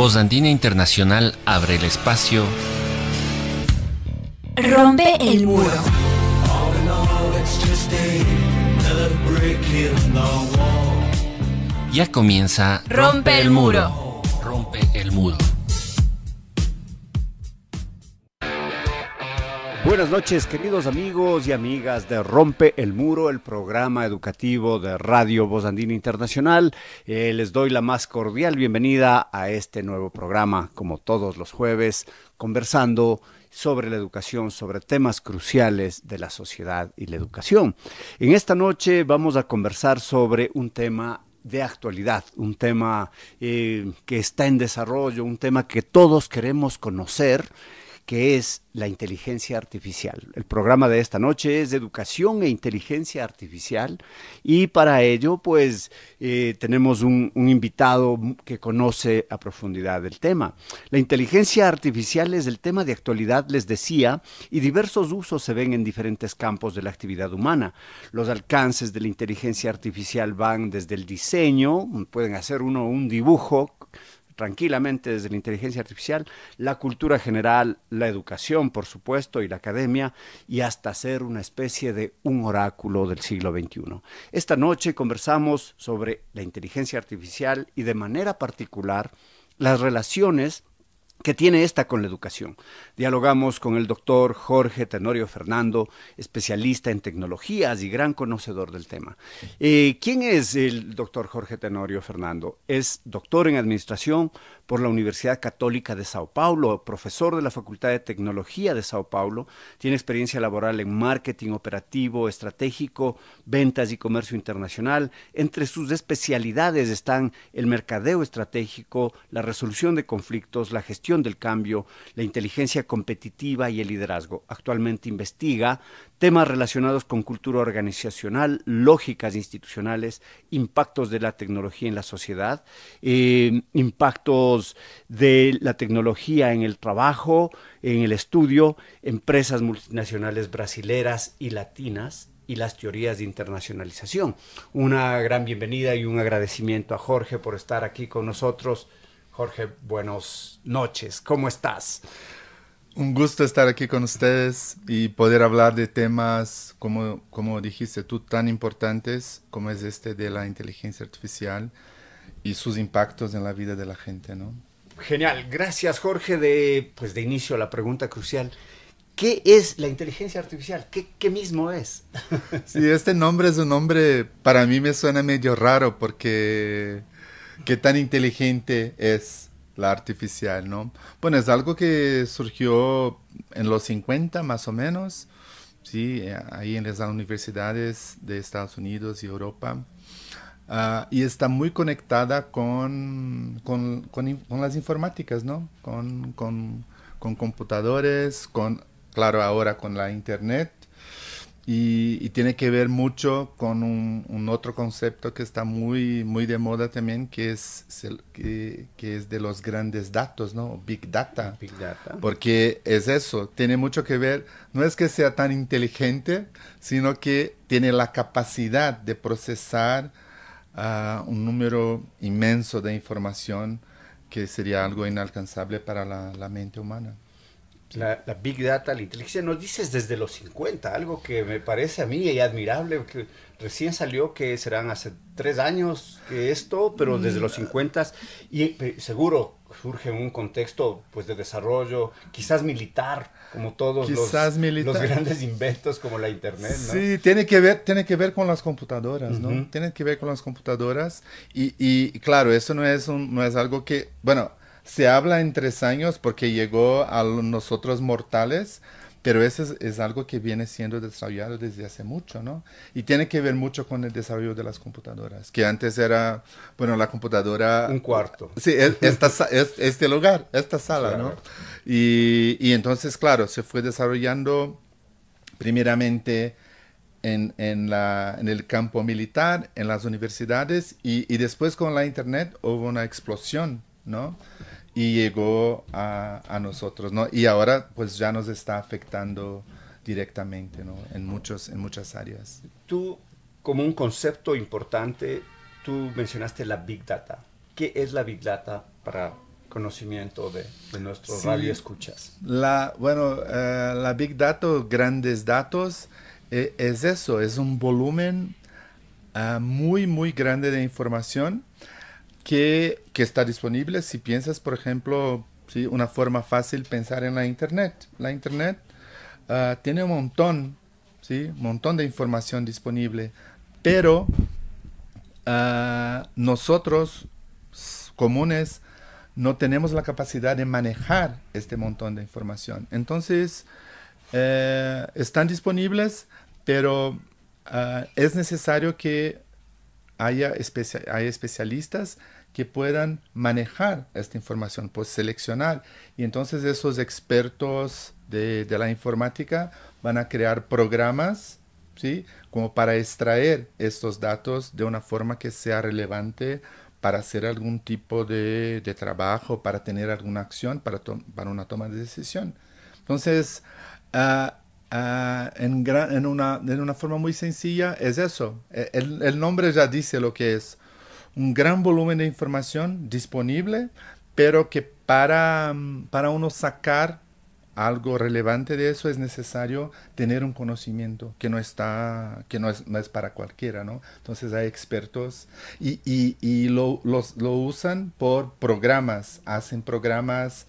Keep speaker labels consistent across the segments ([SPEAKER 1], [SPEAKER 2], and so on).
[SPEAKER 1] Voz Andina Internacional abre el espacio.
[SPEAKER 2] Rompe el muro.
[SPEAKER 1] Ya comienza Rompe el muro.
[SPEAKER 3] Rompe el muro.
[SPEAKER 1] Buenas noches, queridos amigos y amigas de Rompe el Muro, el programa educativo de Radio Voz Andina Internacional. Eh, les doy la más cordial bienvenida a este nuevo programa, como todos los jueves, conversando sobre la educación, sobre temas cruciales de la sociedad y la educación. En esta noche vamos a conversar sobre un tema de actualidad, un tema eh, que está en desarrollo, un tema que todos queremos conocer que es la inteligencia artificial. El programa de esta noche es educación e inteligencia artificial y para ello pues eh, tenemos un invitado que conoce a profundidad el tema. La inteligencia artificial es el tema de actualidad, les decía, y diversos usos se ven en diferentes campos de la actividad humana. Los alcances de la inteligencia artificial van desde el diseño, pueden hacer uno un dibujo, tranquilamente desde la inteligencia artificial, la cultura general, la educación, por supuesto, y la academia, y hasta ser una especie de un oráculo del siglo XXI. Esta noche conversamos sobre la inteligencia artificial y de manera particular las relaciones que tiene esta con la educación. Dialogamos con el doctor Jorge Tenorio Fernando, especialista en tecnologías y gran conocedor del tema. Eh, ¿Quién es el doctor Jorge Tenorio Fernando? Es doctor en administración por la Universidad Católica de Sao Paulo, profesor de la Facultad de Tecnología de Sao Paulo, tiene experiencia laboral en marketing operativo, estratégico, ventas y comercio internacional. Entre sus especialidades están el mercadeo estratégico, la resolución de conflictos, la gestión del cambio, la inteligencia competitiva y el liderazgo. Actualmente investiga temas relacionados con cultura organizacional, lógicas institucionales, impactos de la tecnología en la sociedad, eh, impactos de la tecnología en el trabajo, en el estudio, empresas multinacionales brasileras y latinas y las teorías de internacionalización. Una gran bienvenida y un agradecimiento a Jorge por estar aquí con nosotros Jorge, buenas noches. ¿Cómo estás?
[SPEAKER 3] Un gusto estar aquí con ustedes y poder hablar de temas, como, como dijiste tú, tan importantes como es este de la inteligencia artificial y sus impactos en la vida de la gente, ¿no?
[SPEAKER 1] Genial. Gracias, Jorge. De, pues de inicio, la pregunta crucial. ¿Qué es la inteligencia artificial? ¿Qué, ¿Qué, mismo es?
[SPEAKER 3] Sí, este nombre es un nombre, para mí me suena medio raro porque qué tan inteligente es la artificial, ¿no? Bueno, es algo que surgió en los 50 más o menos, ¿sí? Ahí en las universidades de Estados Unidos y Europa. Ah, y está muy conectada con, con, las informáticas, ¿no? Con, computadores, con, claro, ahora con la internet y, tiene que ver mucho con un, otro concepto que está muy, muy de moda también, que es, que, es de los grandes datos, ¿no? Big data. Big data. Porque es eso, tiene mucho que ver, no es que sea tan inteligente, sino que tiene la capacidad de procesar ah, un número inmenso de información que sería algo inalcanzable para la mente humana. La, Big Data, la inteligencia, nos dices desde los 50, algo que me parece a mí admirable,
[SPEAKER 1] recién salió, que serán hace tres años que esto, pero mm. desde los 50 y seguro surge un contexto pues de desarrollo, quizás militar,
[SPEAKER 3] como todos los, militar. los, grandes
[SPEAKER 1] inventos como la internet. ¿no? Sí,
[SPEAKER 3] tiene que ver, tiene que ver con las computadoras, ¿no? Tiene que ver con las computadoras y, claro, eso no es, no es algo que, bueno, se habla en tres años porque llegó a nosotros mortales, pero eso es, algo que viene siendo desarrollado desde hace mucho, ¿no? Y tiene que ver mucho con el desarrollo de las computadoras, que antes era, bueno, la computadora... Un cuarto. Sí, esta, este lugar, esta sala, ¿no? Y, entonces, claro, se fue desarrollando primeramente en, en, el campo militar, en las universidades, y, y después con la Internet hubo una explosión, ¿no? y llegó a, a, nosotros, ¿no? Y ahora pues ya nos está afectando directamente, ¿no? En, muchos, en muchas áreas.
[SPEAKER 1] Tú, como un concepto importante, tú mencionaste la Big Data. ¿Qué es la Big Data para conocimiento de, de nuestro escuchas?
[SPEAKER 3] La, bueno, eh, la Big Data, grandes datos, eh, es eso, es un volumen ah, muy, muy grande de información que, está disponible si piensas, por ejemplo, una forma fácil pensar en la Internet. La Internet ah, tiene un montón, ¿sí? un montón de información disponible, pero ah, nosotros comunes no tenemos la capacidad de manejar este montón de información. Entonces, eh, están disponibles, pero ah, es necesario que haya hay especialistas que puedan manejar esta información, pues seleccionar. Y entonces esos expertos de, de la informática van a crear programas, ¿sí? Como para extraer estos datos de una forma que sea relevante para hacer algún tipo de, de trabajo, para tener alguna acción, para, para, una toma de decisión. Entonces, ah, Ah, en, en, una, una, forma muy sencilla es eso. E, el, nombre ya dice lo que es. Un gran volumen de información disponible, pero que para, mm, para uno sacar algo relevante de eso es necesario tener un conocimiento que no está que no es, no es para cualquiera no entonces hay expertos y, y, lo, los, lo usan por programas hacen programas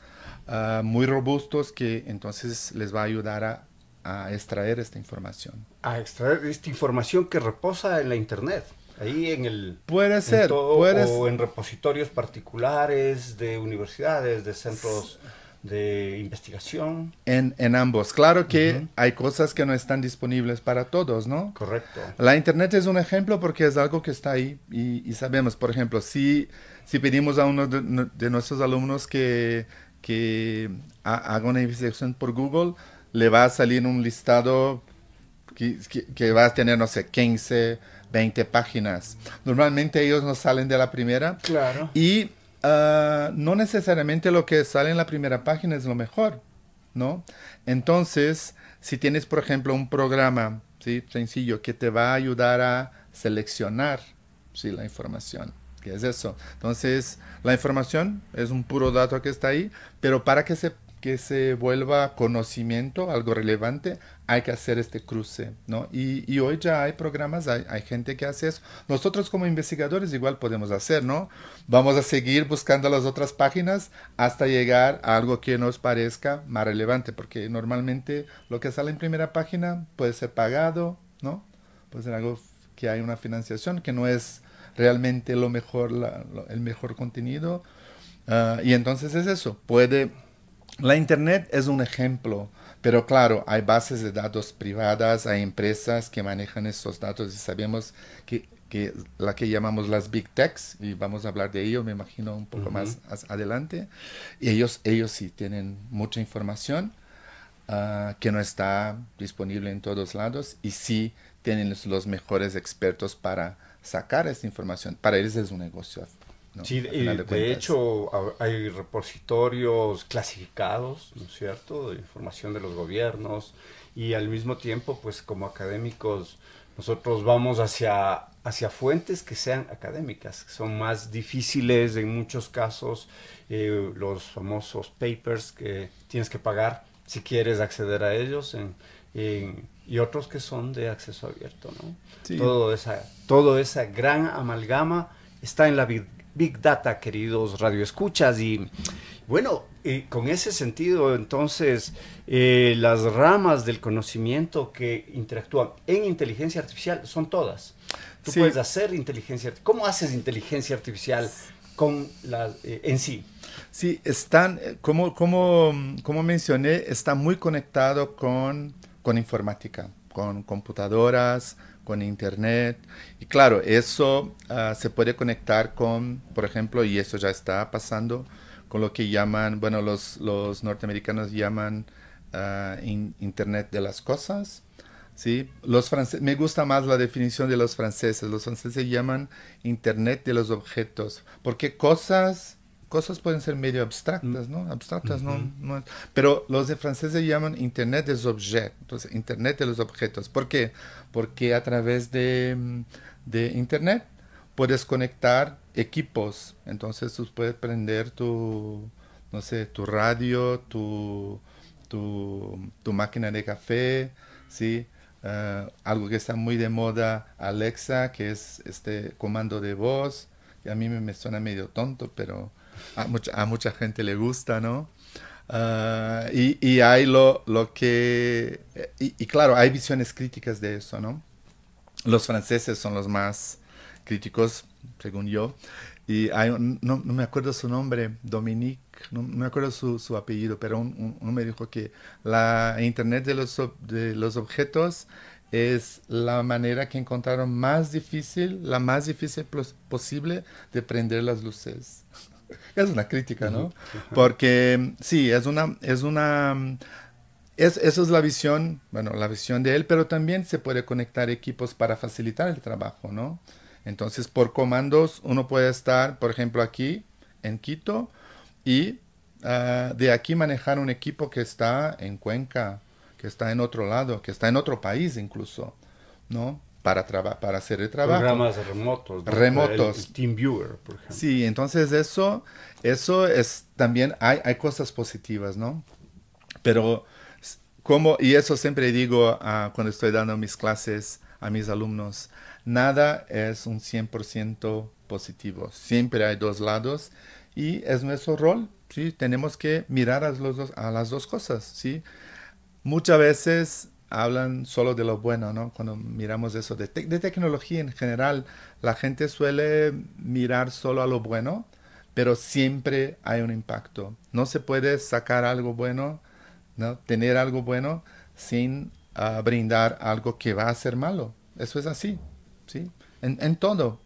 [SPEAKER 3] ah, muy robustos que entonces les va a ayudar a a extraer esta información.
[SPEAKER 1] A extraer esta información que reposa en la Internet. Ahí en el... Puede ser. o en repositorios particulares de universidades, de centros de investigación.
[SPEAKER 3] En, en ambos. Claro que hay cosas que no están disponibles para todos, ¿no? Correcto. La Internet es un ejemplo porque es algo que está ahí y, sabemos, por ejemplo, si, si pedimos a uno de, nuestros alumnos que, que haga una investigación por Google, le va a salir un listado que, va a tener, no sé, 15, 20 páginas. Normalmente ellos no salen de la primera. Claro. Y ah, no necesariamente lo que sale en la primera página es lo mejor, ¿no? Entonces, si tienes, por ejemplo, un programa ¿sí? sencillo que te va a ayudar a seleccionar ¿sí? la información. ¿Qué es eso? Entonces, la información es un puro dato que está ahí, pero para que se que se vuelva conocimiento, algo relevante, hay que hacer este cruce, ¿no? Y, hoy ya hay programas, hay, gente que hace eso. Nosotros como investigadores igual podemos hacer, ¿no? Vamos a seguir buscando las otras páginas hasta llegar a algo que nos parezca más relevante, porque normalmente lo que sale en primera página puede ser pagado, ¿no? Puede ser algo que hay una financiación que no es realmente lo mejor, el mejor contenido. Ah, y entonces es eso, puede la Internet es un ejemplo, pero claro, hay bases de datos privadas, hay empresas que manejan esos datos y sabemos que, la que llamamos las Big Techs, y vamos a hablar de ello, me imagino, un poco más, adelante, y ellos, ellos sí tienen mucha información ah, que no está disponible en todos lados y sí tienen los, mejores expertos para sacar esa información. Para ellos es un negocio de,
[SPEAKER 1] hecho hay repositorios clasificados, ¿no es cierto?, de información de los gobiernos y al mismo tiempo, pues como académicos, nosotros vamos hacia, hacia fuentes que sean académicas, que son más difíciles en muchos casos, eh, los famosos papers que tienes que pagar si quieres acceder a ellos en, y otros que son de acceso abierto, ¿no? Todo esa, toda esa gran amalgama está en la Big Data, queridos radioescuchas. Y bueno, eh, con ese sentido, entonces, eh, las ramas del conocimiento que interactúan en inteligencia artificial son todas. Tú puedes hacer inteligencia ¿Cómo haces inteligencia artificial con la, eh,
[SPEAKER 3] en sí? Sí, están, como, como, como mencioné, está muy conectado con, con informática, con computadoras, con internet. Y claro, eso ah, se puede conectar con, por ejemplo, y eso ya está pasando, con lo que llaman, bueno, los, los norteamericanos llaman ah, internet de las cosas. ¿sí? Los franceses, me gusta más la definición de los franceses. Los franceses llaman internet de los objetos, porque cosas cosas pueden ser medio abstractas, ¿no? Abstractas, no, Pero los de francés se llaman Internet de entonces Internet de los objetos. ¿Por qué? Porque a través de, mm, de Internet puedes conectar equipos, entonces tú puedes prender tu, no sé, tu radio, tu, tu, máquina de café, ¿sí? Ah, algo que está muy de moda, Alexa, que es este comando de voz, que a mí me suena medio tonto, pero a, mucha, gente le gusta, ¿no? Ah, y, y, hay lo, que... Y, claro, hay visiones críticas de eso, ¿no? Los franceses son los más críticos, según yo. Y hay, no, me acuerdo su nombre, Dominique, no, me acuerdo su, apellido, pero un, uno me dijo que la Internet de los, de los objetos es la manera que encontraron más difícil, la más difícil posible de prender las luces. Es una crítica, ¿no? Porque sí, es una, es una, es, esa es la visión, bueno, la visión de él, pero también se puede conectar equipos para facilitar el trabajo, ¿no? Entonces, por comandos, uno puede estar, por ejemplo, aquí en Quito y ah, de aquí manejar un equipo que está en Cuenca, que está en otro lado, que está en otro país incluso, ¿no? para, para hacer el trabajo. Programas remotos. Remotos. Team viewer, por ejemplo. Sí, entonces eso, eso es también, hay, hay cosas positivas, ¿no? Pero como, y eso siempre digo ah, cuando estoy dando mis clases a mis alumnos, nada es un 100% positivo. Siempre hay dos lados y es nuestro rol, ¿sí? Tenemos que mirar a, los dos, a las dos cosas, ¿sí? Muchas veces hablan solo de lo bueno, ¿no? Cuando miramos eso de, tecnología en general, la gente suele mirar solo a lo bueno, pero siempre hay un impacto. No se puede sacar algo bueno, ¿no? Tener algo bueno sin ah, brindar algo que va a ser malo. Eso es así, ¿sí? En, en todo,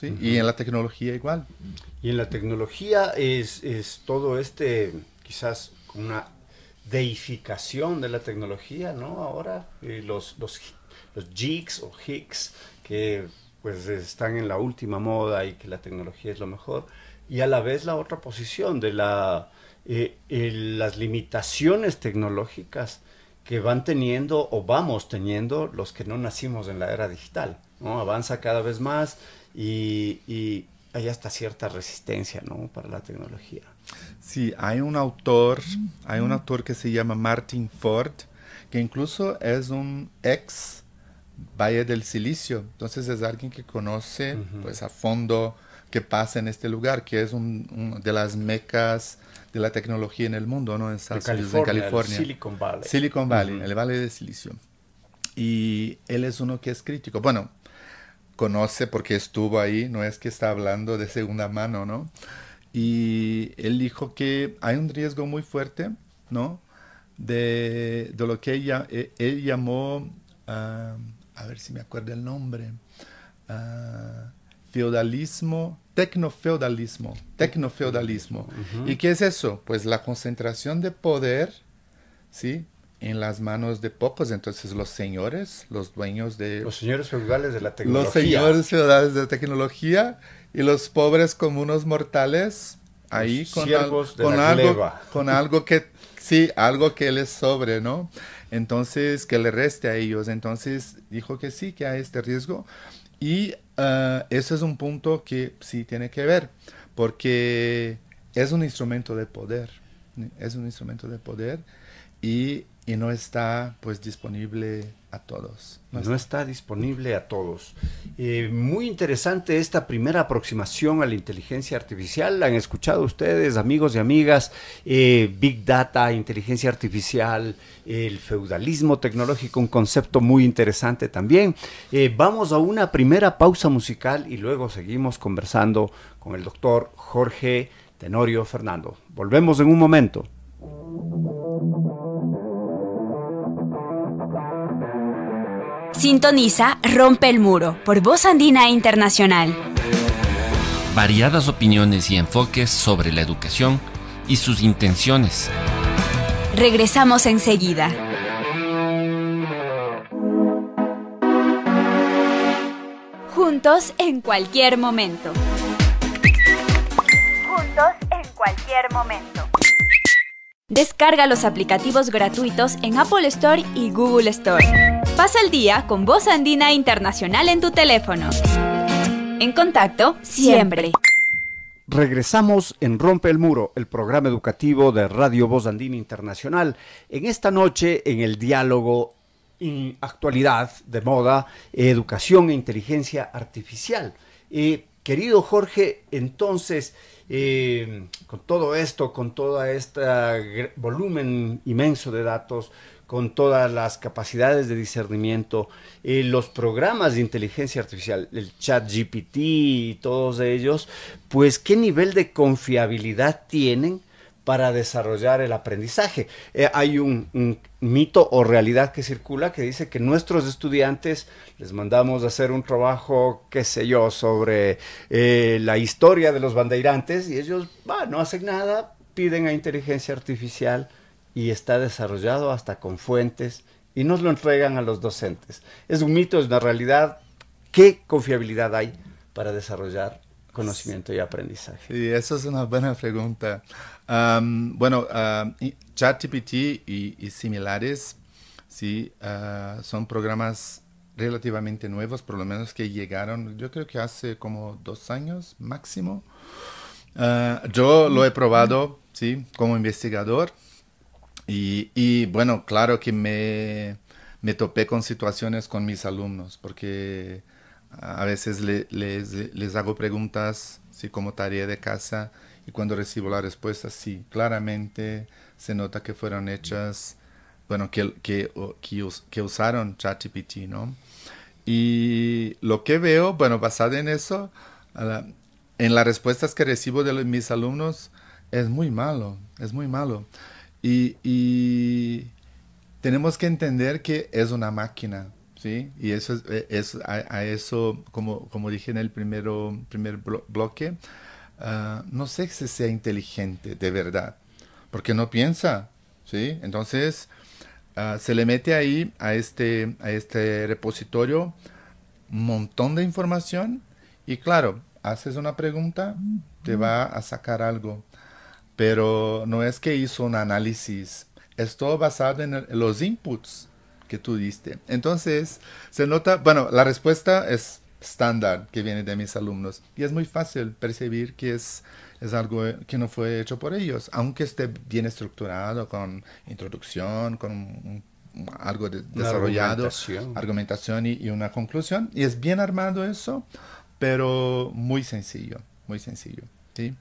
[SPEAKER 3] ¿sí? Y en la tecnología igual. Y en la tecnología
[SPEAKER 1] es, es todo este, quizás, una deificación de la tecnología, ¿no? Ahora eh, los, los, los o hicks que pues están en la última moda y que la tecnología es lo mejor, y a la vez la otra posición de la, eh, las limitaciones tecnológicas que van teniendo o vamos teniendo los que no nacimos en la era digital, ¿no? Avanza cada vez más y, y hay hasta cierta resistencia, ¿no? Para la
[SPEAKER 3] tecnología. Sí, hay un autor, hay un autor que se llama Martin Ford, que incluso es un ex Valle del Silicio. Entonces es alguien que conoce pues a fondo qué pasa en este lugar, que es un, de las mecas de la tecnología en el mundo, ¿no? En en California. Silicon Valley. Silicon Valley, el Valle del Silicio. Y él es uno que es crítico. Bueno, conoce porque estuvo ahí, no es que está hablando de segunda mano, ¿no? y él dijo que hay un riesgo muy fuerte, ¿no? De, de lo que ella, e, él, llamó, ah, a ver si me acuerdo el nombre, ah, feudalismo, tecnofeudalismo, tecnofeudalismo. ¿Y qué es eso? Pues la concentración de poder, ¿sí? en las manos de pocos. Entonces los señores, los dueños de... Los señores feudales de la tecnología. Los señores feudales de la tecnología y los pobres como unos mortales, ahí con, algo, con algo que, sí, algo que les sobre, ¿no? Entonces, que le reste a ellos. Entonces, dijo que sí, que hay este riesgo. Y uh, ah, ese es un punto que sí tiene que ver, porque es un instrumento de poder, es un instrumento de poder y, y no está pues disponible a todos. No está, disponible a todos.
[SPEAKER 1] Eh, muy interesante esta primera aproximación a la inteligencia artificial. La han escuchado ustedes, amigos y amigas. Eh, Big Data, inteligencia artificial, el feudalismo tecnológico, un concepto muy interesante también. Eh, vamos a una primera pausa musical y luego seguimos conversando con el doctor Jorge Tenorio Fernando. Volvemos en un momento.
[SPEAKER 2] Sintoniza Rompe el Muro por Voz Andina Internacional.
[SPEAKER 1] Variadas opiniones y enfoques sobre la educación y sus intenciones.
[SPEAKER 2] Regresamos enseguida. Juntos en cualquier momento. Juntos en cualquier momento. Descarga los aplicativos gratuitos en Apple Store y Google Store. Pasa el día con Voz Andina Internacional en tu teléfono. En contacto siempre.
[SPEAKER 1] Regresamos en Rompe el Muro, el programa educativo de Radio Voz Andina Internacional. En esta noche, en el diálogo en actualidad de moda, educación e inteligencia artificial. Eh, querido Jorge, entonces, eh, con todo esto, con todo este volumen inmenso de datos, con todas las capacidades de discernimiento, eh, los programas de inteligencia artificial, el chat GPT y todos ellos, pues qué nivel de confiabilidad tienen para desarrollar el aprendizaje. Eh, hay un, mito o realidad que circula que dice que nuestros estudiantes les mandamos a hacer un trabajo, qué sé yo, sobre eh, la historia de los bandeirantes y ellos, no hacen nada, piden a inteligencia artificial y está desarrollado hasta con fuentes y nos lo entregan a los docentes. Es un mito, es una realidad. ¿Qué
[SPEAKER 3] confiabilidad hay para desarrollar conocimiento y aprendizaje? y esa es una buena pregunta. bueno, uh, ChatGPT y, similares sí, ah, son programas relativamente nuevos, por lo menos que llegaron, yo creo que hace como dos años máximo. Ah, yo lo he probado, sí, como investigador. Y, bueno, claro que me, topé con situaciones con mis alumnos, porque a veces les, hago preguntas ¿sí? como tarea de casa y cuando recibo la respuesta, sí, claramente se nota que fueron hechas, bueno, que, que, que, que usaron ChatGPT, ¿no? Y lo que veo, bueno, basado en eso, en las respuestas que recibo de mis alumnos, es muy malo, es muy malo. Y, tenemos que entender que es una máquina, ¿sí? Y eso es, e, a, eso, como, como dije en el primero, primer bloque, ah, no sé si sea inteligente de verdad, porque no piensa, ¿sí? Entonces, ah, se le mete ahí a este, a este repositorio un montón de información y claro, haces una pregunta, te va a sacar algo, pero no es que hizo un análisis, es todo basado en los inputs que tú diste. Entonces, se nota, bueno, la respuesta es estándar que viene de mis alumnos y es muy fácil percibir que es, es algo que no fue hecho por ellos, aunque esté bien estructurado, con introducción, con algo desarrollado, argumentación, y, una conclusión. Y es bien armado eso, pero muy sencillo, muy sencillo. ¿sí?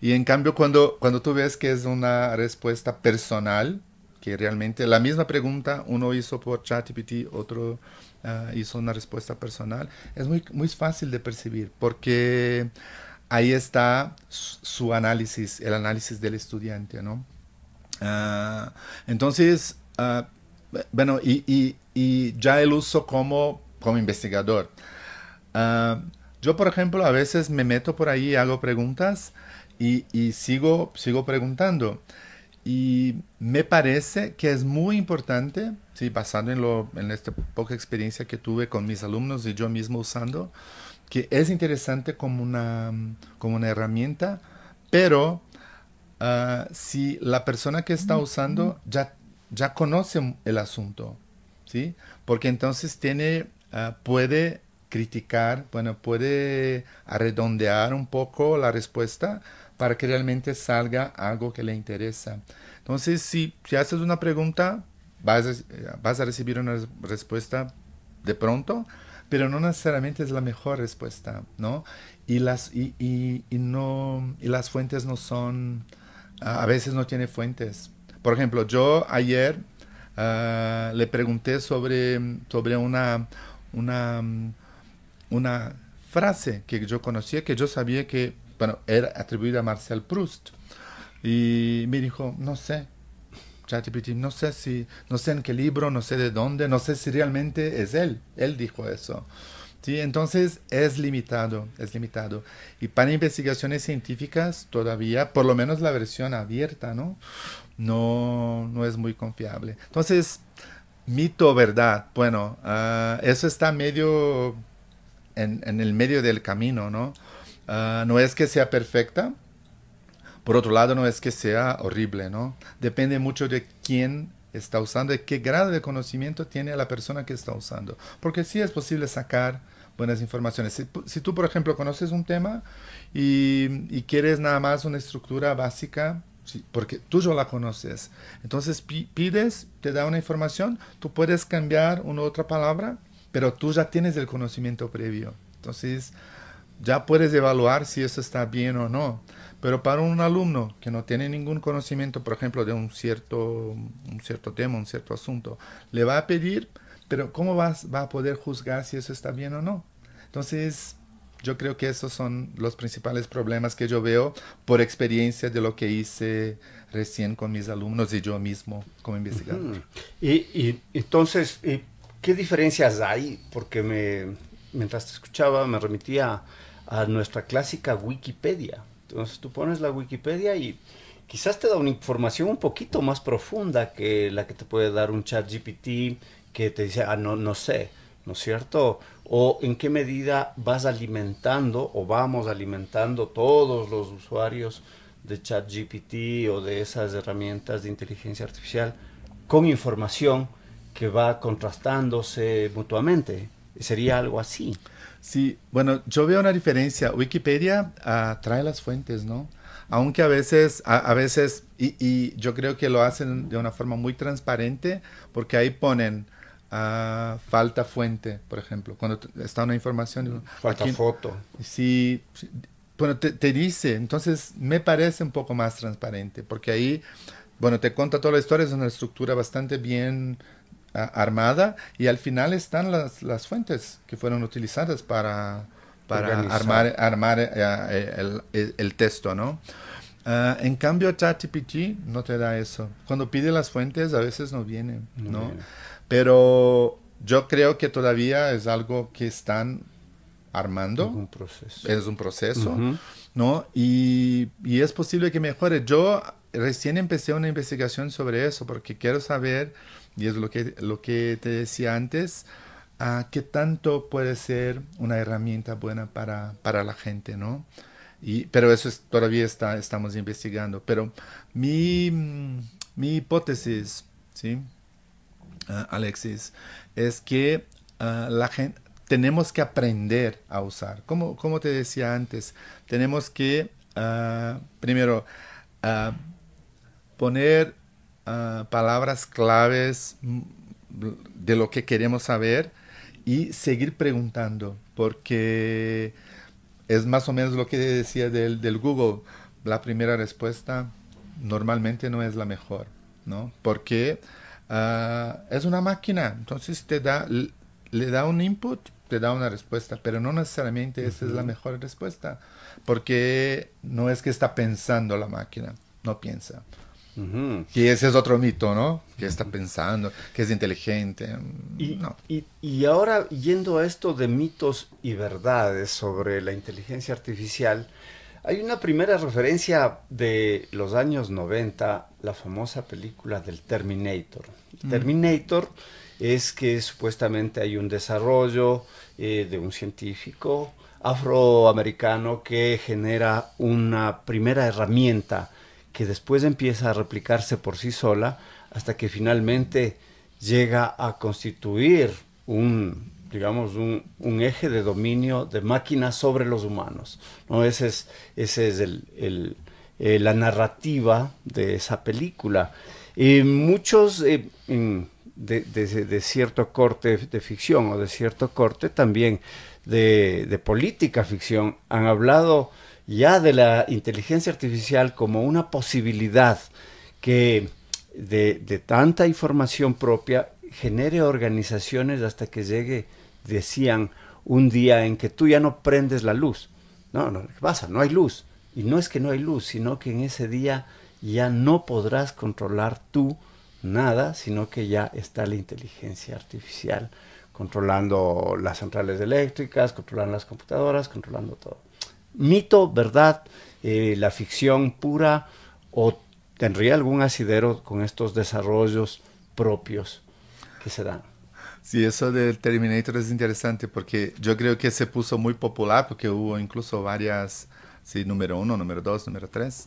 [SPEAKER 3] Y en cambio, cuando, cuando tú ves que es una respuesta personal, que realmente la misma pregunta uno hizo por ChatGPT, otro ah, hizo una respuesta personal, es muy, muy fácil de percibir porque ahí está su análisis, el análisis del estudiante, ¿no? Ah, entonces, ah, bueno, y, ya el uso como, como investigador. Yo, por ejemplo, a veces me meto por ahí y hago preguntas y, sigo, sigo preguntando. Y me parece que es muy importante, ¿sí? basado en, lo, en esta poca experiencia que tuve con mis alumnos y yo mismo usando, que es interesante como una, como una herramienta, pero ah, si la persona que está usando ya, ya conoce el asunto, ¿sí? porque entonces tiene, ah, puede criticar, bueno, puede arredondear un poco la respuesta para que realmente salga algo que le interesa. Entonces, si, si haces una pregunta, vas a, vas a recibir una respuesta de pronto, pero no necesariamente es la mejor respuesta, ¿no? Y las, y, no, las fuentes no son, a veces no tiene fuentes. Por ejemplo, yo ayer ah, le pregunté sobre, sobre una, una una frase que yo conocía, que yo sabía que, bueno, era atribuida a Marcel Proust. Y me dijo, no sé, ChatGPT, no sé si, no sé en qué libro, no sé de dónde, no sé si realmente es él. Él dijo eso. ¿Sí? Entonces es limitado, es limitado. Y para investigaciones científicas todavía, por lo menos la versión abierta, ¿no? No, no es muy confiable. Entonces, mito, verdad. Bueno, ah, eso está medio en, el medio del camino, ¿no? Ah, no es que sea perfecta, por otro lado no es que sea horrible, ¿no? Depende mucho de quién está usando y qué grado de conocimiento tiene la persona que está usando. Porque sí es posible sacar buenas informaciones. Si, tú, por ejemplo, conoces un tema y, quieres nada más una estructura básica, Sí, porque tú ya la conoces. Entonces pides, te da una información, tú puedes cambiar una otra palabra pero tú ya tienes el conocimiento previo. Entonces, ya puedes evaluar si eso está bien o no. Pero para un alumno que no tiene ningún conocimiento, por ejemplo, de un cierto, un cierto tema, un cierto asunto, le va a pedir, pero ¿cómo vas, va a poder juzgar si eso está bien o no? Entonces, yo creo que esos son los principales problemas que yo veo por experiencia de lo que hice recién con mis alumnos y yo mismo como investigador.
[SPEAKER 1] y, entonces, ¿Qué diferencias hay? Porque mientras te escuchaba me remitía a, nuestra clásica Wikipedia. Entonces tú pones la Wikipedia y quizás te da una información un poquito más profunda que la que te puede dar un chat GPT que te dice, ah, no, no sé, ¿no es cierto? O en qué medida vas alimentando o vamos alimentando todos los usuarios de chat GPT o de esas herramientas de inteligencia artificial con información
[SPEAKER 3] que va contrastándose mutuamente. Sería algo así. Sí, bueno, yo veo una diferencia. Wikipedia ah, trae las fuentes, ¿no? Aunque a veces, a, veces, y, yo creo que lo hacen de una forma muy transparente, porque ahí ponen ah, falta fuente, por ejemplo, cuando está una información. Falta foto. Sí, si, bueno, te, te, dice, entonces me parece un poco más transparente, porque ahí, bueno, te cuenta toda la historia, es una estructura bastante bien armada y al final están las, las fuentes que fueron utilizadas para, para armar, armar eh, eh, el, el, texto, ¿no? Ah, en cambio, ChatGPT no te da eso. Cuando pide las fuentes, a veces no viene, ¿no? Pero yo creo que todavía es algo que están armando. Un proceso. Es un proceso, ¿no? Y, y, es posible que mejore. Yo recién empecé una investigación sobre eso porque quiero saber y es lo que, lo que te decía antes, ah, qué tanto puede ser una herramienta buena para, la gente, ¿no? Y, pero eso todavía está, estamos investigando. Pero mi, mm, hipótesis, ¿sí? Ah, Alexis, es que ah, la gente, tenemos que aprender a usar. Como, como te decía antes, tenemos que, primero, poner Ah, palabras claves de lo que queremos saber y seguir preguntando, porque es más o menos lo que decía del, Google. La primera respuesta normalmente no es la mejor, Porque ah, es una máquina, entonces te da, le da un input, te da una respuesta, pero no necesariamente esa es la mejor respuesta, porque no es que está pensando la máquina, no piensa. Y ese es otro mito, ¿no? Que está pensando, que es inteligente.
[SPEAKER 1] Mm, y, ahora, yendo a esto de mitos y verdades sobre la inteligencia artificial, hay una primera referencia de los años 90, la famosa película del Terminator. Mm. Terminator es que supuestamente hay un desarrollo eh, de un científico afroamericano que genera una primera herramienta que después empieza a replicarse por sí sola hasta que finalmente llega a constituir un, digamos, un, eje de dominio de máquinas sobre los humanos. ¿no? Esa es, ese es el, eh, la narrativa de esa película. y muchos eh, de, cierto corte de ficción o de cierto corte también de, de política ficción han hablado ya de la inteligencia artificial como una posibilidad que de, tanta información propia genere organizaciones hasta que llegue, decían, un día en que tú ya no prendes la luz. No, no, ¿qué pasa? No hay luz. Y no es que no hay luz, sino que en ese día ya no podrás controlar tú nada, sino que ya está la inteligencia artificial controlando las centrales eléctricas, controlando las computadoras, controlando todo mito, verdad, eh, la ficción pura
[SPEAKER 3] o tendría algún asidero con estos desarrollos propios que se dan. Sí, eso del Terminator es interesante porque yo creo que se puso muy popular porque hubo incluso varias, sí, número uno, número dos, número tres.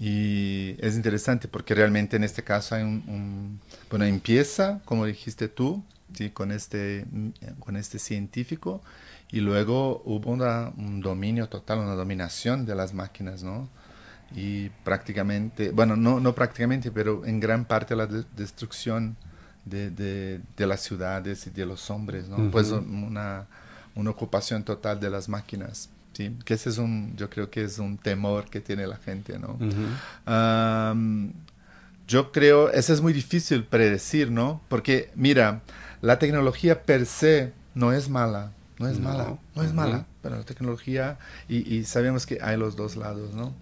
[SPEAKER 3] Y es interesante porque realmente en este caso hay una un empieza, como dijiste tú, ¿sí? con, este, con este científico y luego hubo un dominio total, una dominación de las máquinas, ¿no? Y prácticamente, bueno, no, no prácticamente, pero en gran parte la destrucción de, las ciudades y de los hombres, ¿no? Pues um, una, ocupación total de las máquinas. Sí, que ese es un, yo creo que es un temor que tiene la gente, ¿no? yo creo, eso es muy difícil predecir, ¿no? Porque, mira, la tecnología per se no es mala. No es mala, no es mala, pero la tecnología, y, sabemos que hay los dos lados, ¿no?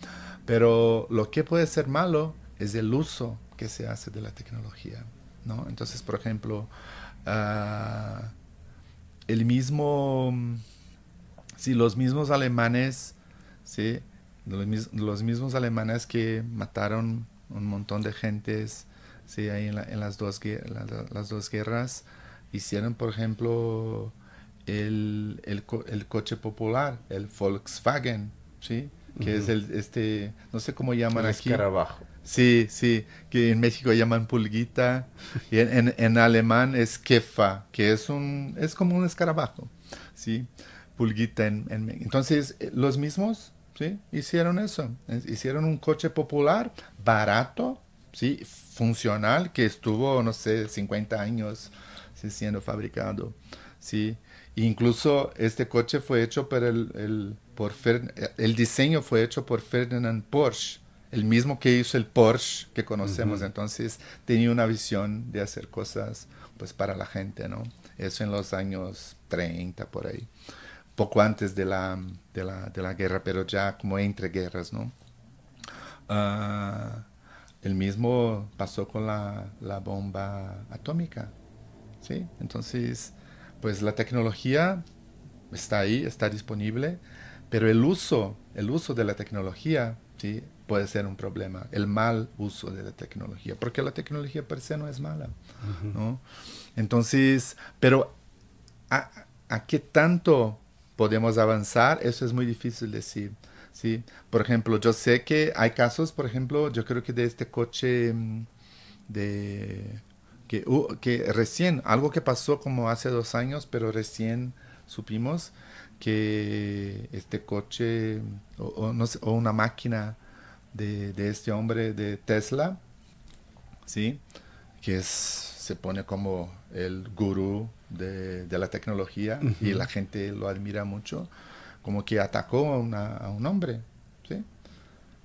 [SPEAKER 3] Pero lo que puede ser malo es el uso que se hace de la tecnología, ¿no? Entonces, por ejemplo, ah, el mismo, si los mismos alemanes, ¿sí? Los, mismos alemanes que mataron un montón de gentes, ¿sí? Ahí en, las, dos, las dos guerras, hicieron, por ejemplo, el, coche popular, el Volkswagen, ¿sí? que es el, este, no sé cómo llaman aquí. Escarabajo. Sí, sí, que en México llaman pulguita, y en, alemán es kefa, que es, un, es como un escarabajo, ¿sí? Pulguita en, Entonces, eh, los mismos, ¿sí? Hicieron eso, hicieron un coche popular, barato, ¿sí? Funcional, que estuvo, no sé, 50 años siendo fabricado, ¿sí? Incluso este coche fue hecho por el, por el diseño fue hecho por Ferdinand Porsche, el mismo que hizo el Porsche que conocemos. Entonces tenía una visión de hacer cosas pues para la gente, ¿no? Eso en los años 30 por ahí, poco antes de la, de la, guerra, pero ya como entre guerras, ¿no? Ah, el mismo pasó con la, la bomba atómica, ¿sí? Entonces pues la tecnología está ahí, está disponible, pero el uso, el uso de la tecnología, ¿sí? puede ser un problema, el mal uso de la tecnología, porque la tecnología per se no es mala, ¿no? Entonces, pero a, a, qué tanto podemos avanzar? Eso es muy difícil decir, ¿sí? Por ejemplo, yo sé que hay casos, por ejemplo, yo creo que de este coche mm, de que, recién, algo que pasó como hace dos años, pero recién supimos que este coche o, no una máquina de, este hombre de Tesla, ¿sí? que es, se pone como el gurú de, la tecnología y la gente lo admira mucho, como que atacó a, un hombre,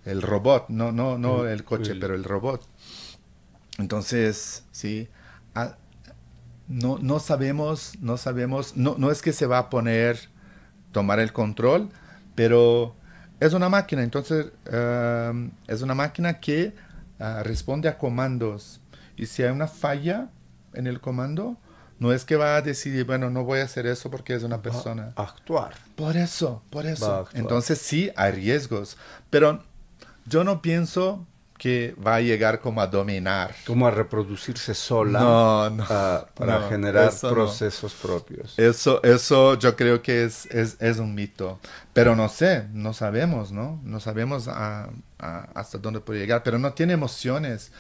[SPEAKER 3] el robot, no, no, no el coche, pero el robot. Entonces, sí, ah, no, sabemos, no sabemos, no, es que se va a poner, tomar el control, pero es una máquina, entonces em, es una máquina que ah, responde a comandos. Y si hay una falla en el comando, no es que va a decidir, bueno, no voy a hacer eso porque es una persona. actuar. Por eso, por eso. Entonces sí, hay riesgos. Pero yo no pienso que va a llegar como a dominar. Como a reproducirse sola. No, no, ah, para generar procesos propios. Eso, eso yo creo que es, es, un mito. Pero no sé, no sabemos, ¿no? No sabemos hasta dónde puede llegar. Pero no tiene emociones.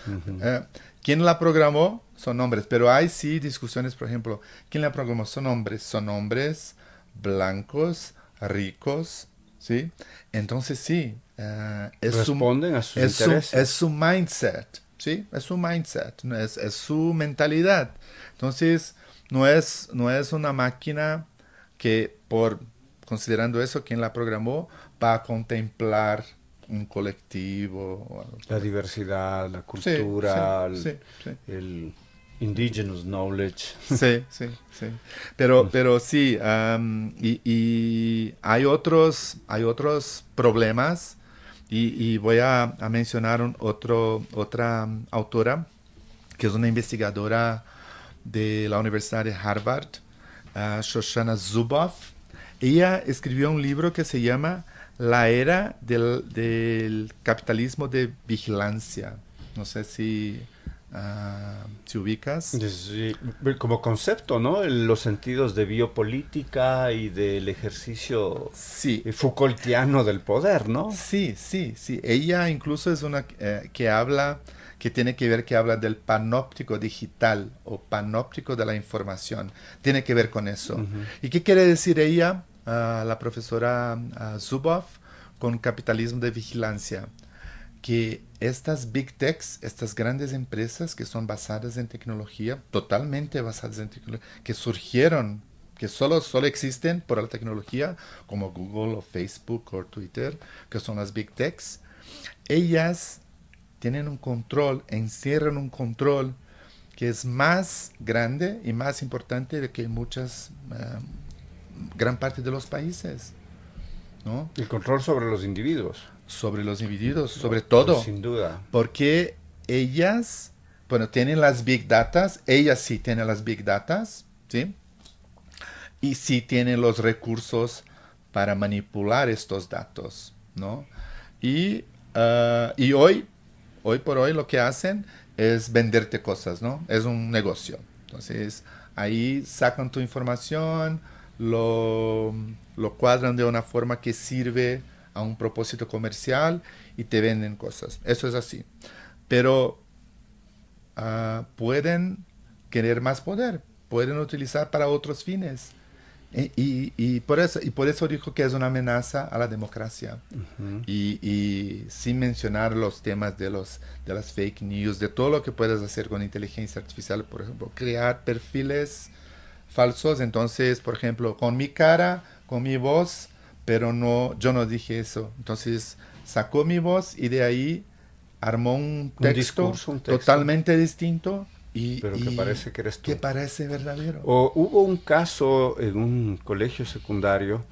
[SPEAKER 3] Eh, ¿Quién la programó? Son hombres. Pero hay sí discusiones, por ejemplo, ¿quién la programó? Son hombres. Son hombres blancos, ricos, ¿sí? Entonces sí, eh, es Responden su, a sus es Su, es su mindset, ¿sí? Es su mindset, es, su mentalidad. Entonces, no es, no es una máquina que, por considerando eso, quien la programó va a contemplar un colectivo. La diversidad, la cultura, el, indigenous knowledge. Sí, sí, sí. Pero, mm. pero sí, um, y, hay, otros, hay otros problemas y, voy a, mencionar otro, otra mm, autora, que es una investigadora de la Universidad de Harvard, ah, Shoshana Zuboff. Ella escribió un libro que se llama La era del capitalismo de vigilancia. No sé si Ah, si ubicas.
[SPEAKER 1] como concepto, ¿no? Los sentidos de biopolítica y del ejercicio
[SPEAKER 3] sí. Eh, Foucaultiano del poder, ¿no? Sí, sí, sí. Ella incluso es una eh, que habla, que tiene que ver, que habla del panóptico digital o panóptico de la información. Tiene que ver con eso. ¿Y qué quiere decir ella, ah, la profesora ah, Zuboff, con capitalismo de vigilancia? que estas big techs, estas grandes empresas que son basadas en tecnología, totalmente basadas en tecnología, que surgieron, que solo, solo existen por la tecnología, como Google o Facebook o Twitter, que son las big techs, ellas tienen un control, encierran un control que es más grande y más importante de que muchas, eh, gran parte de los países. ¿no? El control sobre los individuos sobre los individuos, sobre todo. Sin duda. Porque ellas, bueno, tienen las big datas, ellas sí tienen las big datas, ¿sí? Y sí tienen los recursos para manipular estos datos, ¿no? Ah, y, hoy, hoy por hoy lo que hacen es venderte cosas, ¿no? Es un negocio. Entonces, ahí sacan tu información, lo, lo cuadran de una forma que sirve a un propósito comercial y te venden cosas. Eso es así. Pero ah, pueden querer más poder, pueden utilizar para otros fines. Y, por eso, y por eso dijo que es una amenaza a la democracia. y, sin mencionar los temas de, los, de las fake news, de todo lo que puedes hacer con inteligencia artificial, por ejemplo, crear perfiles falsos. Entonces, por ejemplo, con mi cara, con mi voz, pero no, yo no dije eso. Entonces sacó mi voz y de ahí armó un texto, totalmente distinto. Y, pero que parece que eres tú. Que parece verdadero.
[SPEAKER 1] O hubo un caso en un colegio secundario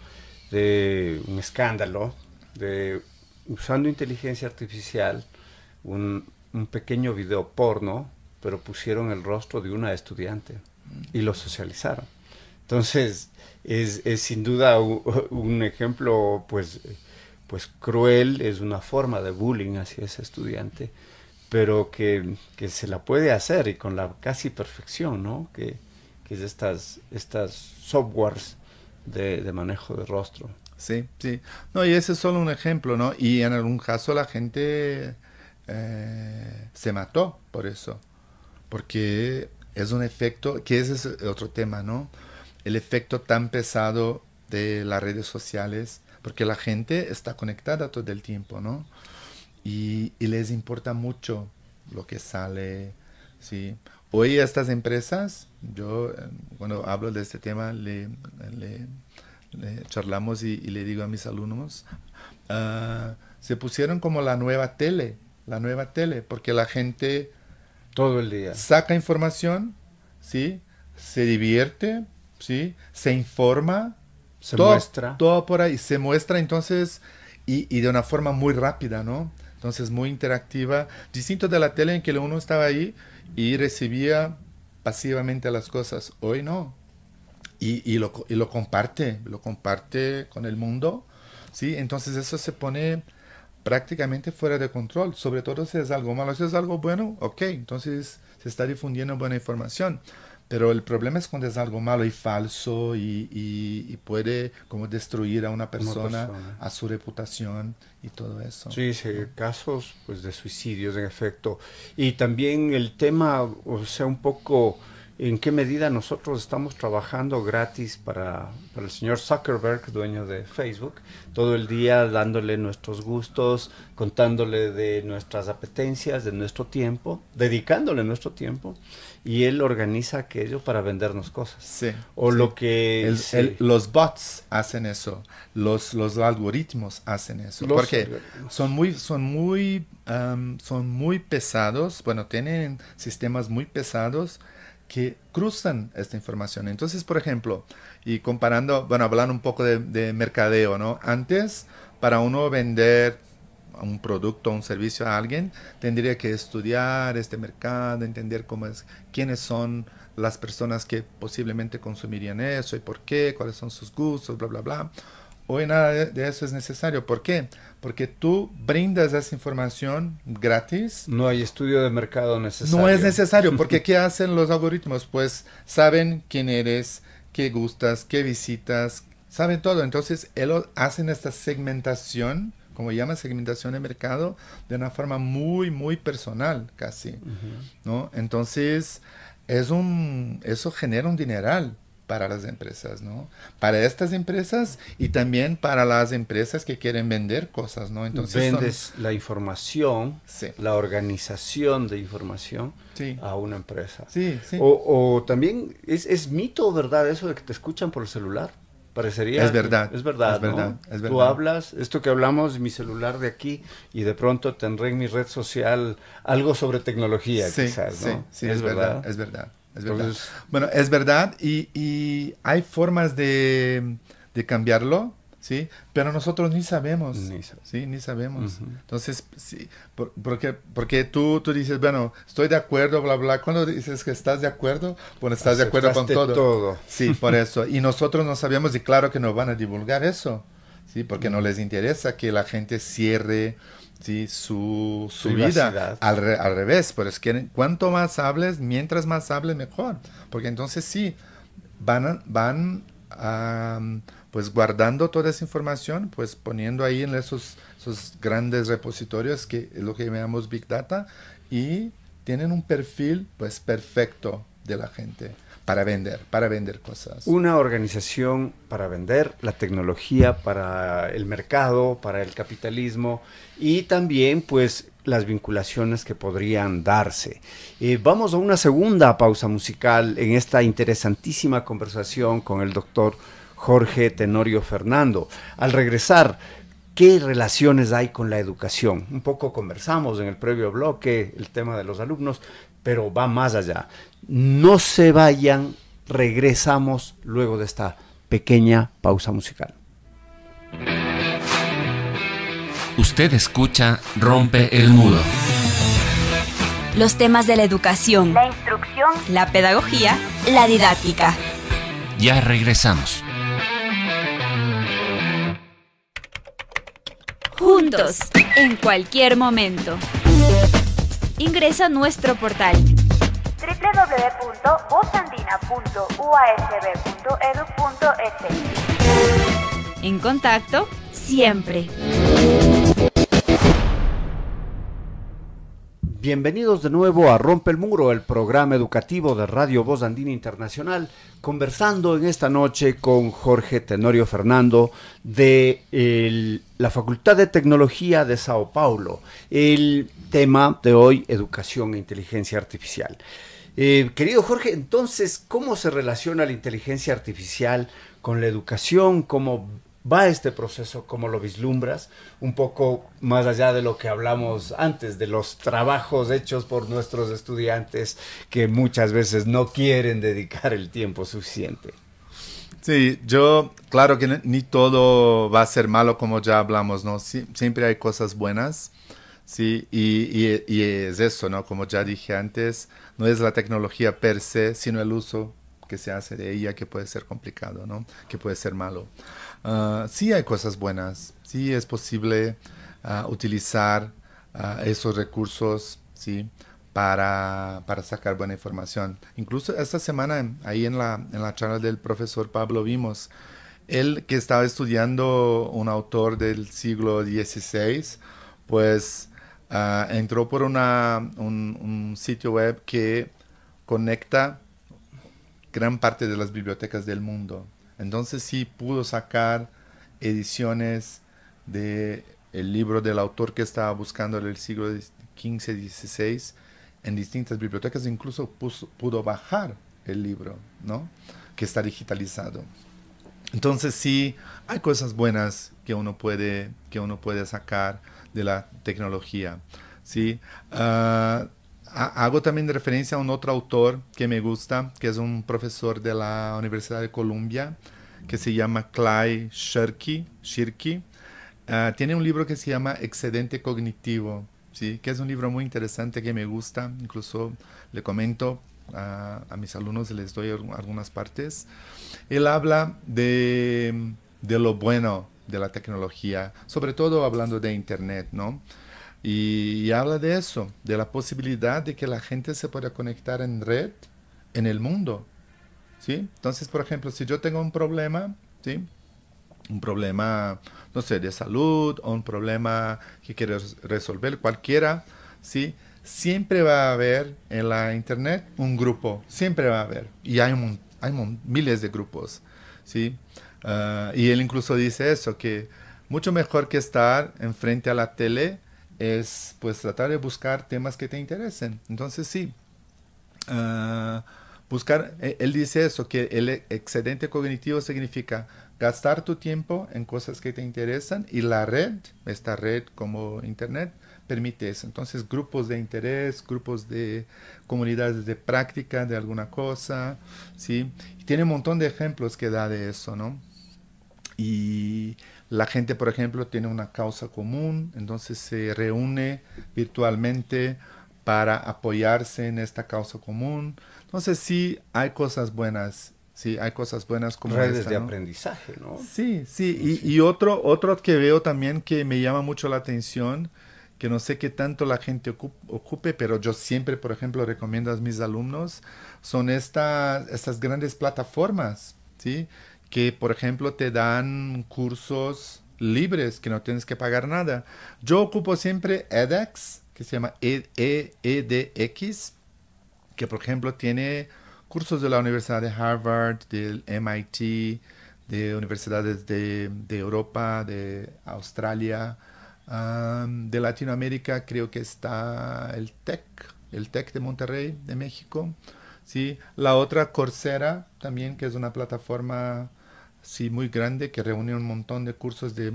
[SPEAKER 1] de un escándalo de usando inteligencia artificial un pequeño video porno, pero pusieron el rostro de una estudiante y lo socializaron. Entonces, es, es sin duda un ejemplo, pues, pues cruel, es una forma de bullying hacia ese estudiante, pero que, que se la puede hacer y con la casi perfección, ¿no? Que,
[SPEAKER 3] que es estas, estas softwares de, de manejo de rostro. Sí, sí. No, y ese es solo un ejemplo, ¿no? Y en algún caso la gente eh, se mató por eso, porque es un efecto, que ese es otro tema, ¿no? el efecto tan pesado de las redes sociales, porque la gente está conectada todo el tiempo, ¿no? Y, les importa mucho lo que sale, ¿sí? Hoy estas empresas, yo eh, cuando hablo de este tema, le, charlamos y, le digo a mis alumnos, ah, se pusieron como la nueva tele, la nueva tele, porque la gente... Todo el día. Saca información, ¿sí? Se divierte, ¿sí? Se informa, se muestra. Todo por ahí, se muestra entonces y, de una forma muy rápida, ¿no? Entonces muy interactiva, distinto de la tele en que uno estaba ahí y recibía pasivamente las cosas, hoy no. Y, lo, y lo comparte, lo comparte con el mundo, ¿sí? Entonces eso se pone prácticamente fuera de control, sobre todo si es algo malo, si es algo bueno, ok, entonces se está difundiendo buena información. Pero el problema es cuando es algo malo y falso y, y, puede como destruir a una persona, a su reputación y todo eso. Sí, casos pues, de suicidios
[SPEAKER 1] en efecto. Y también el tema, o sea, un poco en qué medida nosotros estamos trabajando gratis para, para, el señor Zuckerberg, dueño de Facebook, todo el día dándole nuestros gustos, contándole de nuestras apetencias, de nuestro tiempo, dedicándole nuestro tiempo, y él organiza aquello para
[SPEAKER 3] vendernos cosas. Sí. O lo que... los bots hacen eso, los, los algoritmos hacen eso, porque son muy, son, muy, son muy pesados, bueno, tienen sistemas muy pesados, que cruzan esta información. Entonces, por ejemplo, y comparando, bueno, hablando un poco de, mercadeo, ¿no? Antes, para uno vender un producto, o un servicio a alguien, tendría que estudiar este mercado, entender cómo es, quiénes son las personas que posiblemente consumirían eso y por qué, cuáles son sus gustos, bla, bla, bla. Hoy nada de eso es necesario. ¿Por qué? porque tú brindas esa información gratis. No hay estudio de mercado necesario. No es necesario, porque ¿qué hacen los algoritmos? Pues saben quién eres, qué gustas, qué visitas, saben todo. Entonces, ellos hacen esta segmentación, como llama segmentación de mercado, de una forma muy, muy personal, casi. ¿no? Entonces, es un, eso genera un dineral para las empresas, ¿no? Para estas empresas y también para las empresas que quieren vender cosas, ¿no? Entonces vendes la información, la
[SPEAKER 1] organización de información a una empresa. Sí, sí. O, también es, mito verdad eso de que te escuchan por el celular. Parecería. Es verdad. Es verdad. Es verdad, Tú hablas, esto que hablamos, mi celular de aquí, y de pronto tendré en mi red social algo sobre tecnología, quizás, ¿no? Sí, sí, es, verdad, es verdad.
[SPEAKER 3] Bueno, es verdad y, hay formas de, cambiarlo, ¿sí? Pero nosotros ni sabemos, ¿sí? Ni sabemos. Entonces, sí, por, porque, porque tú, tú dices, bueno, estoy de acuerdo, bla, bla. Cuando dices que estás de acuerdo, bueno, estás de acuerdo con todo. Sí, por eso. Y nosotros no sabemos y claro que no van a divulgar eso, ¿sí? Porque no les interesa que la gente cierre su, vida. Al, revés, pero es que cuanto más hables, mientras más hables, mejor. Porque entonces sí, van, van pues guardando toda esa información, pues poniendo ahí en esos, grandes repositorios, que es lo que llamamos Big Data, y tienen un perfil pues perfecto de la gente para vender, para vender cosas.
[SPEAKER 1] Una organización para vender la tecnología, para el mercado, para el capitalismo y también pues las vinculaciones que podrían darse. Eh, vamos a una segunda pausa musical en esta interesantísima conversación con el doctor Jorge Tenorio Fernando. Al regresar, ¿qué relaciones hay con la educación? Un poco conversamos en el previo bloque el tema de los alumnos, pero va más allá. No se vayan, regresamos luego de esta pequeña pausa musical.
[SPEAKER 3] Usted escucha Rompe el Mudo.
[SPEAKER 2] Los temas de la educación, la instrucción, la pedagogía, la didáctica.
[SPEAKER 1] Ya regresamos.
[SPEAKER 2] Juntos, en cualquier momento. Ingresa a nuestro portal www.vozandina.uasb.edu.es. En contacto, siempre.
[SPEAKER 1] Bienvenidos de nuevo a Rompe el Muro, el programa educativo de Radio Voz Andina Internacional, conversando en esta noche con Jorge Tenorio Fernando de la Facultad de Tecnología de Sao Paulo. El tema de hoy, educación e inteligencia artificial. Eh, querido Jorge, entonces, ¿cómo se relaciona la inteligencia artificial con la educación? ¿Cómo va este proceso? ¿Cómo lo vislumbras? Un poco más allá de lo que hablamos antes, de los trabajos hechos por nuestros estudiantes que muchas veces no quieren dedicar
[SPEAKER 3] el tiempo suficiente. Sí, yo, claro que ni todo va a ser malo como ya hablamos, ¿no? siempre hay cosas buenas, ¿sí? Y, y es eso, ¿no? Como ya dije antes, no es la tecnología per se, sino el uso que se hace de ella que puede ser complicado, ¿no? que puede ser malo. Ah, sí hay cosas buenas, sí es posible ah, utilizar ah, esos recursos ¿sí? Para, sacar buena información. Incluso esta semana, ahí en la, en la charla del profesor Pablo, vimos él que estaba estudiando un autor del siglo XVI, pues Ah, entró por un, sitio web que conecta gran parte de las bibliotecas del mundo. Entonces sí pudo sacar ediciones del el libro del autor que estaba buscando en el siglo XV-XVI en distintas bibliotecas. Incluso pudo bajar el libro, ¿no? Que está digitalizado. Entonces sí hay cosas buenas que uno puede, que uno puede sacar de la tecnología. ¿sí? Ah, hago también referencia a un otro autor que me gusta, que es un profesor de la Universidad de Columbia, que se llama Clay Shirky. Shirky. Ah, tiene un libro que se llama Excedente Cognitivo, ¿sí? que es un libro muy interesante que me gusta, incluso le comento a, mis alumnos, les doy algunas partes. Él habla de, de lo bueno, de la tecnología, sobre todo hablando de Internet, ¿no? Y, habla de eso, de la posibilidad de que la gente se pueda conectar en red en el mundo, ¿sí? Entonces, por ejemplo, si yo tengo un problema, ¿sí? Un problema, no sé, de salud o un problema que quiero resolver, cualquiera, ¿sí? Siempre va a haber en la internet un grupo, siempre va a haber. Y hay, hay miles de grupos, ¿sí? sí Ah, y él incluso dice eso, que mucho mejor que estar enfrente a la tele es pues tratar de buscar temas que te interesen. Entonces sí, ah, buscar, e, él dice eso, que el e, excedente cognitivo significa gastar tu tiempo en cosas que te interesan y la red, esta red como Internet, permite eso. Entonces, grupos de interés, grupos de comunidades de práctica de alguna cosa, ¿sí? tiene un montón de ejemplos que da de eso, ¿no? y la gente, por ejemplo, tiene una causa común, entonces se reúne virtualmente para apoyarse en esta causa común. Entonces sí hay cosas buenas, sí hay cosas buenas como redes de aprendizaje, ¿no? Sí, sí. Y, otro, otro que veo también que me llama mucho la atención que no sé qué tanto la gente ocupe, pero yo siempre, por ejemplo, recomiendo a mis alumnos, son estas estas grandes plataformas, ¿sí? que, por ejemplo, te dan cursos libres que no tienes que pagar nada. Yo ocupo siempre edX, que se llama EDX, e que, por ejemplo, tiene cursos de la Universidad de Harvard, del MIT, de universidades de, Europa, de Australia, de Latinoamérica, creo que está el TEC, el TEC de Monterrey, de México. ¿sí? La otra, Coursera, también, que es una plataforma sí, muy grande que reúne un montón de cursos de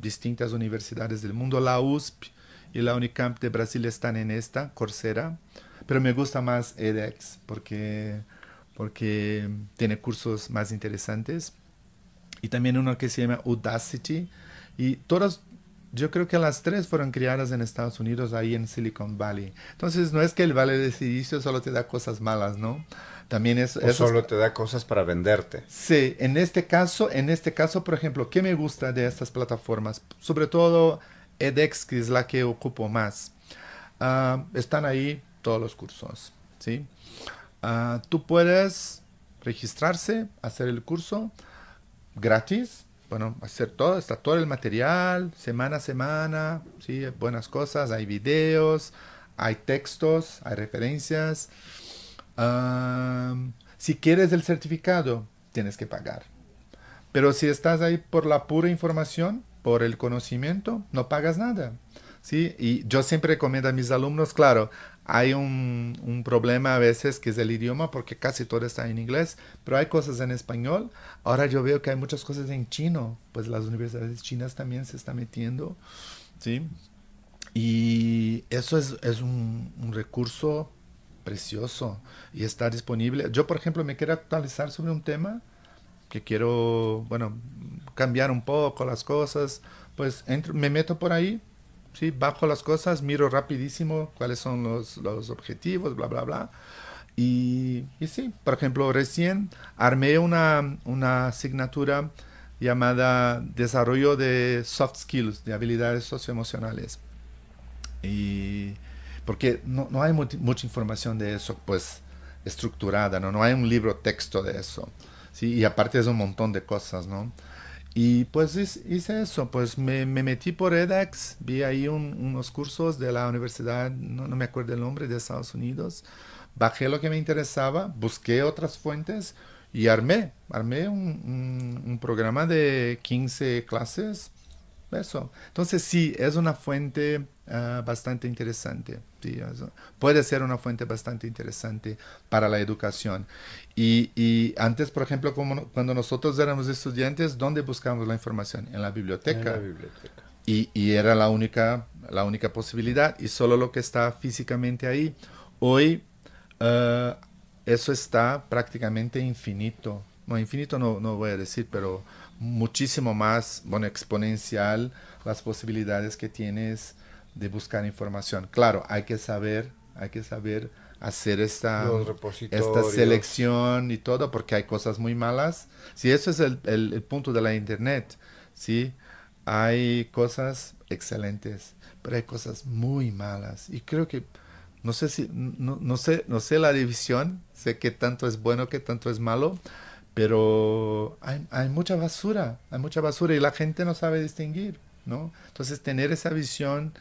[SPEAKER 3] distintas universidades del mundo. La USP y la Unicamp de Brasil están en esta, Coursera, pero me gusta más edX porque, porque tiene cursos más interesantes. Y también uno que se llama Udacity. Y todas, yo creo que las tres fueron criadas en Estados Unidos, ahí en Silicon Valley. Entonces, no es que el Valle de Silicio solo te da cosas malas, ¿no? También es... O solo
[SPEAKER 1] te da cosas para venderte.
[SPEAKER 3] Sí, en este caso, en este caso, por ejemplo, ¿qué me gusta de estas plataformas? Sobre todo edX, que es la que ocupo más. Ah, están ahí todos los cursos, ¿sí? Ah, tú puedes registrarse, hacer el curso gratis, bueno, hacer todo, está todo el material, semana a semana, ¿sí? buenas cosas, hay videos, hay textos, hay referencias. si quieres el certificado, tienes que pagar. Pero si estás ahí por la pura información, por el conocimiento, no pagas nada. ¿sí? Y yo siempre recomiendo a mis alumnos, claro, hay un, un, problema a veces que es el idioma, porque casi todo está en inglés, pero hay cosas en español. Ahora yo veo que hay muchas cosas en chino, pues las universidades chinas también se están metiendo, ¿sí? Y eso es, es un, recurso precioso y está disponible. Yo, por ejemplo, me quiero actualizar sobre un tema que quiero, bueno, cambiar un poco las cosas, pues entro, me meto por ahí, ¿sí? Bajo las cosas, miro rapidísimo cuáles son los, los objetivos, bla, bla, bla. Y, y, sí, por ejemplo, recién armé una, una asignatura llamada Desarrollo de Soft Skills, de habilidades socioemocionales. Y porque no, no hay mucha información de eso, pues, estructurada, ¿no? No hay un libro texto de eso, ¿sí? Y aparte es un montón de cosas, ¿no? Y pues hice eso, pues me, metí por edX, vi ahí unos cursos de la universidad, no, me acuerdo el nombre, de Estados Unidos, bajé lo que me interesaba, busqué otras fuentes y armé, armé un, un programa de 15 clases, eso. Entonces sí, es una fuente Ah, bastante interesante. Sí, puede ser una fuente bastante interesante para la educación. Y, antes, por ejemplo, como, cuando nosotros éramos estudiantes, ¿dónde buscábamos la información? En la biblioteca. Y, era la única, la única posibilidad y solo lo que está físicamente ahí. Hoy ah, eso está prácticamente infinito. No, infinito no, no voy a decir, pero muchísimo más, bueno, exponencial las posibilidades que tienes de buscar información. Claro, hay que saber, hay que saber hacer esta, esta selección y todo, porque hay cosas muy malas. Si eso es el, punto de la internet, ¿sí? Hay cosas excelentes, pero hay cosas muy malas. Y creo que, no sé si, no, sé, no sé la división, sé que tanto es bueno, que tanto es malo, pero hay, hay mucha basura, hay mucha basura y la gente no sabe distinguir, ¿no? Entonces, tener esa visión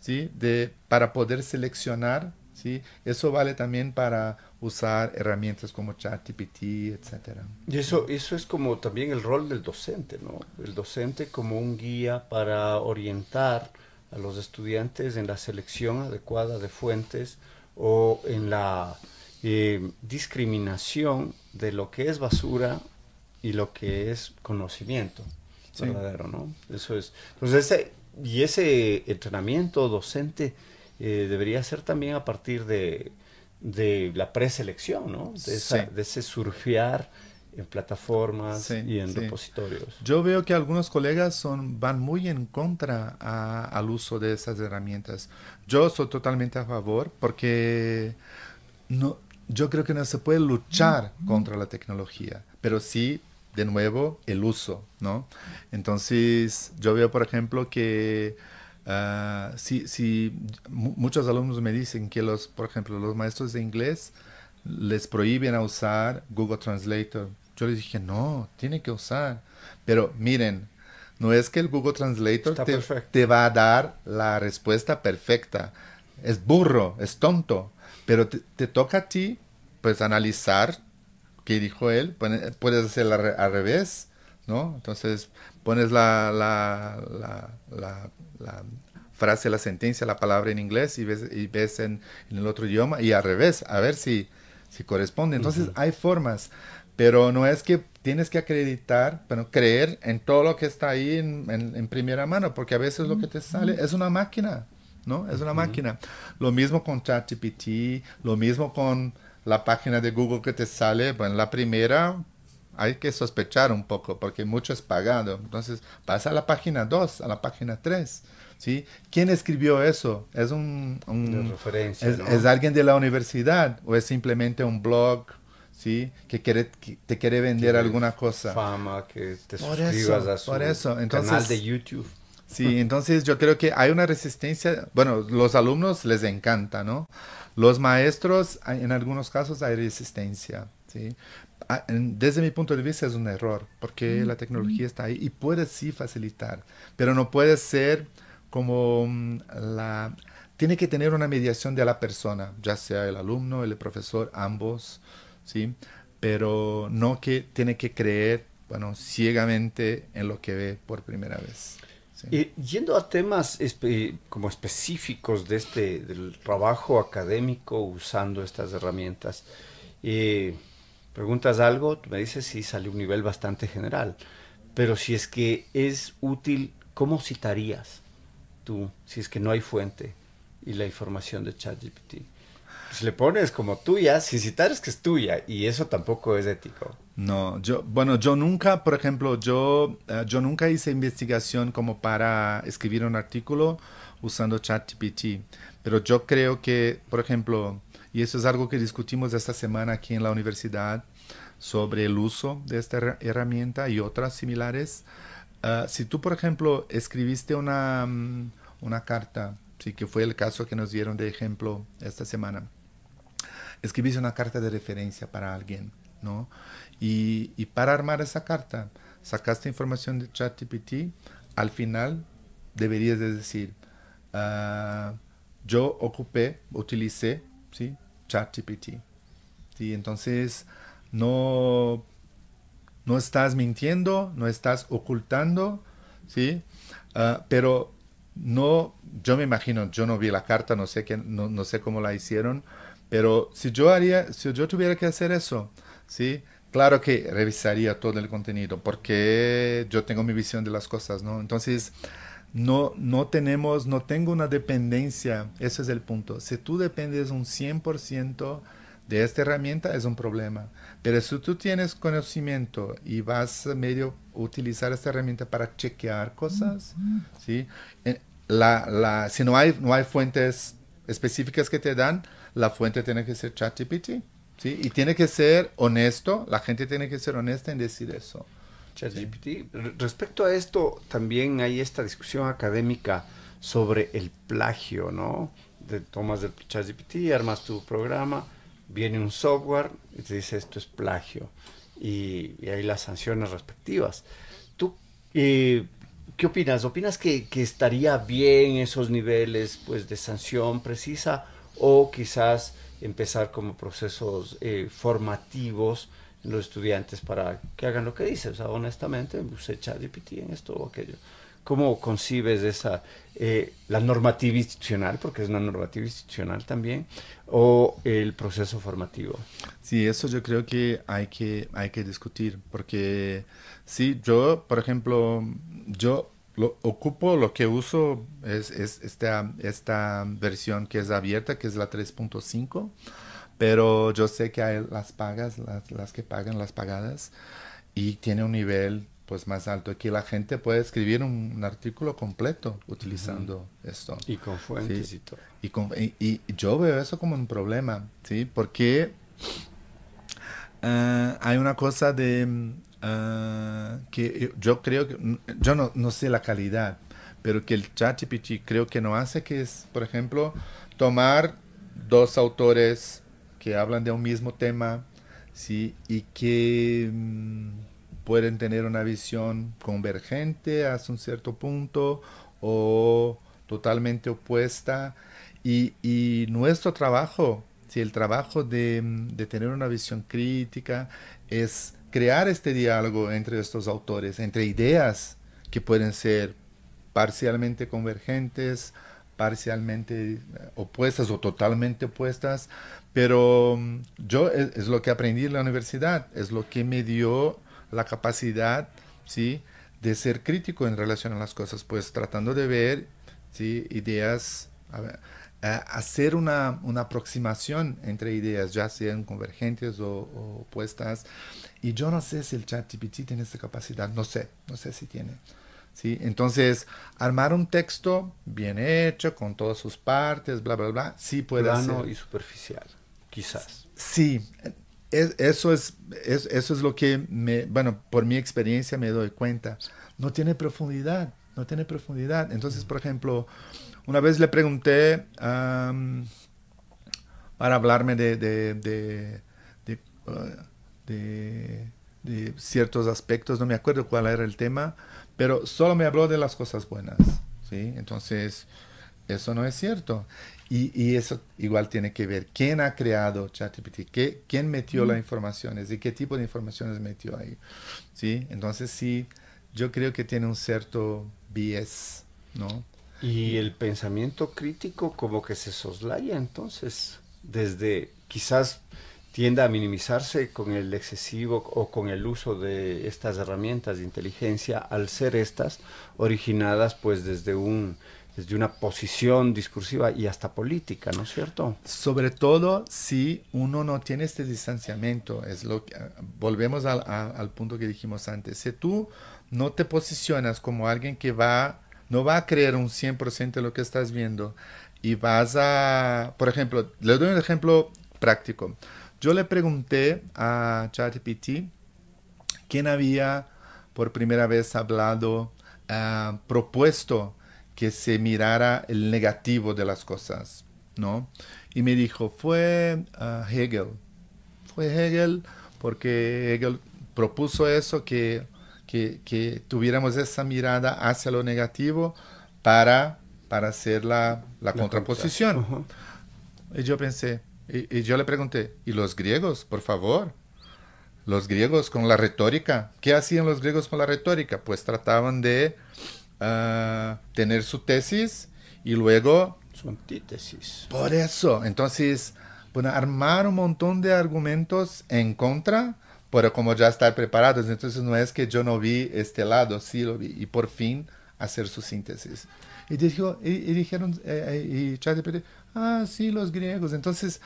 [SPEAKER 3] ¿sí? de, para poder seleccionar. ¿sí? Eso vale también para usar herramientas como ChatGPT, etc.
[SPEAKER 1] Y eso, eso es como también el rol del docente, ¿no? El docente como un guía para orientar a los estudiantes en la selección adecuada de fuentes o en la eh, discriminación de lo que es basura y lo que es conocimiento verdadero, ¿no? Eso es. Entonces, ese, y ese entrenamiento docente eh, debería ser también a partir de, de la preselección, ¿no? De, de, ese surfear en plataformas y en repositorios.
[SPEAKER 3] Yo veo que algunos colegas son, van muy en contra al uso de esas herramientas. Yo soy totalmente a favor porque no, yo creo que no se puede luchar mm. contra la tecnología, pero sí de nuevo el uso, ¿no? Entonces, yo veo, por ejemplo, que ah, si, si muchos alumnos me dicen que, los, por ejemplo, los maestros de inglés les prohíben a usar Google Translator. Yo les dije, no, tiene que usar. Pero miren, no es que el Google Translator te, va a dar la respuesta perfecta. Es burro, es tonto, pero te, te toca a ti pues analizar dijo él, puedes hacerlo al revés, ¿no? Entonces pones la, la, frase, la sentencia, la palabra en inglés y ves, y ves en, el otro idioma y al revés, a ver si, si corresponde. Entonces hay formas, pero no es que tienes que acreditar, bueno, creer en todo lo que está ahí en, en, primera mano, porque a veces lo que te sale es una máquina, ¿no? Es una máquina. Lo mismo con ChatGPT, lo mismo con la página de Google que te sale, bueno, la primera hay que sospechar un poco porque mucho es pagado. Entonces, pasa a la página 2, a la página 3. ¿sí? ¿Quién escribió eso? ¿Es, un, es, alguien de la universidad o es simplemente un blog? ¿Sí? que, quiere, te quiere vender alguna cosa. Fama, que te por suscribas eso, a su por eso. Entonces, canal de YouTube. Sí, entonces yo creo que hay una resistencia, bueno, los alumnos les encanta, ¿no? Los maestros, en algunos casos, hay resistencia. ¿sí? Ah, desde mi punto de vista es un error, porque la tecnología está ahí y puede sí facilitar, pero no puede ser como mm, la... Tiene que tener una mediación de la persona, ya sea el alumno, el profesor, ambos, ¿sí? Pero no que tiene que creer, bueno, ciegamente en lo que ve por primera vez
[SPEAKER 1] yendo a temas como específicos de este, del trabajo académico usando estas herramientas, eh, preguntas algo, me dices si sale un nivel bastante general, pero si es que es útil, ¿cómo citarías tú si es que no hay fuente y la información de ChatGPT?
[SPEAKER 3] si pues, le pones como tuya, si citares que es tuya, y eso
[SPEAKER 1] tampoco es ético.
[SPEAKER 3] No, yo, bueno, yo nunca, por ejemplo, yo, eh, yo nunca hice investigación como para escribir un artículo usando ChatGPT, pero yo creo que, por ejemplo, y eso es algo que discutimos esta semana aquí en la universidad sobre el uso de esta herramienta y otras similares. Eh, si tú, por ejemplo, escribiste una, mm, una carta, sí, que fue el caso que nos dieron de ejemplo esta semana, escribís una carta de referencia para alguien, ¿no? Y, para armar esa carta, sacaste información de ChatGPT, al final deberías de decir, ah, yo ocupé, utilicé, ¿sí? ChatGPT. ¿Sí? Entonces, no, no estás mintiendo, no estás ocultando, ¿sí? Ah, pero no, yo me imagino, yo no vi la carta, no sé, no sé cómo la hicieron, pero si yo, haría, si yo tuviera que hacer eso, ¿sí? Claro que revisaría todo el contenido porque yo tengo mi visión de las cosas, ¿no? Entonces, no, no tenemos, no tengo una dependencia, ese es el punto. Si tú dependes un 100% de esta herramienta, es un problema. Pero si tú tienes conocimiento y vas medio utilizar esta herramienta para chequear cosas, ¿sí? Eh, la, la, si no hay, no hay fuentes específicas que te dan, la fuente tiene que ser ChatGPT. ¿sí? Y tiene que ser honesto, la gente tiene que ser honesta en decir eso.
[SPEAKER 1] ChatGPT. Respecto a esto, también hay esta discusión académica sobre el plagio, ¿no? De, tomas el ChatGPT, armas tu programa, viene un software y te dice esto es plagio. Y, hay las sanciones respectivas. ¿Tú y eh, qué opinas? ¿Opinas que, que estaría bien esos niveles pues, de sanción precisa? o quizás empezar como procesos eh, formativos en los estudiantes para que hagan lo que dicen. O sea, honestamente, de pues, y en esto o aquello. ¿Cómo concibes esa, eh, la normativa institucional, porque es una normativa institucional
[SPEAKER 3] también, o el proceso formativo? Sí, eso yo creo que hay que, hay que discutir, porque sí, yo, por ejemplo, yo lo, ocupo, lo que uso es, es esta, esta, versión que es abierta, que es la 3.5, pero yo sé que hay las pagas, las, las, que pagan las pagadas, y tiene un nivel pues más alto. Aquí la gente puede escribir un, artículo completo utilizando esto. Y con fuentes y Y, con, y, yo veo eso como un problema, ¿sí? Porque eh, hay una cosa de Ah, que yo creo que, yo no, sé la calidad, pero que el ChatGPT creo que no hace, que es, por ejemplo, tomar dos autores que hablan de un mismo tema, ¿sí? Y que mm, pueden tener una visión convergente hasta un cierto punto o totalmente opuesta. Y, nuestro trabajo, si el trabajo de mm, tener una visión crítica es crear este diálogo entre estos autores, entre ideas que pueden ser parcialmente convergentes, parcialmente eh, opuestas o totalmente opuestas, pero mm, yo eh, es, lo que aprendí en la universidad, es lo que me dio la capacidad, ¿sí? de ser crítico en relación a las cosas, pues tratando de ver ¿sí? ideas hacer una, aproximación entre ideas, ya sean convergentes o, opuestas. Y yo no sé si el ChatGPT tiene esta capacidad, no sé, no sé si tiene. ¿sí? Entonces, armar un texto bien hecho, con todas sus partes, bla, bla, bla, sí puede Plano y superficial, quizás. Sí, eso, es, eso es lo que, me, bueno, por mi experiencia me doy cuenta. No tiene profundidad, no tiene profundidad. Entonces, por ejemplo, una vez le pregunté para hablarme de, uh, de, de, ciertos aspectos, no me acuerdo cuál era el tema, pero solo me habló de las cosas buenas. ¿sí? Entonces, eso no es cierto. Y, y, eso igual tiene que ver quién ha creado ChatGPT, quién metió las informaciones y qué tipo de informaciones metió ahí. ¿Sí? Entonces sí, yo creo que tiene un cierto bias, ¿no? Y el pensamiento crítico como que se soslaya
[SPEAKER 1] entonces, desde quizás tienda a minimizarse con el excesivo o con el uso de estas herramientas de inteligencia al ser estas originadas pues desde un desde una posición discursiva y hasta política, ¿no es cierto?
[SPEAKER 3] Sobre todo si uno no tiene este distanciamiento, es lo volvemos al, al punto que dijimos antes, si tú no te posicionas como alguien que va no va a creer un 100% lo que estás viendo y vas a, por ejemplo, le doy un ejemplo práctico. Yo le pregunté a ChatGPT quién había por primera vez hablado, ah, propuesto que se mirara el negativo de las cosas, ¿no? Y me dijo, fue ah, Hegel. Fue Hegel porque Hegel propuso eso que que, tuviéramos esa mirada hacia lo negativo para, para hacer la, la, contraposición. Y yo pensé, y, yo le pregunté, ¿y los griegos, por favor? Los griegos con la retórica, ¿qué hacían los griegos con la retórica? Pues trataban de ah, tener su tesis y luego... Su antítesis. Por eso, entonces, bueno, armar un montón de argumentos en contra ...pero como ya estar preparados. Entonces no es que yo no vi este lado, sí lo vi. Y por fin hacer su síntesis. Y, dijo, y, dijeron, eh, eh ah, sí, los griegos. Entonces,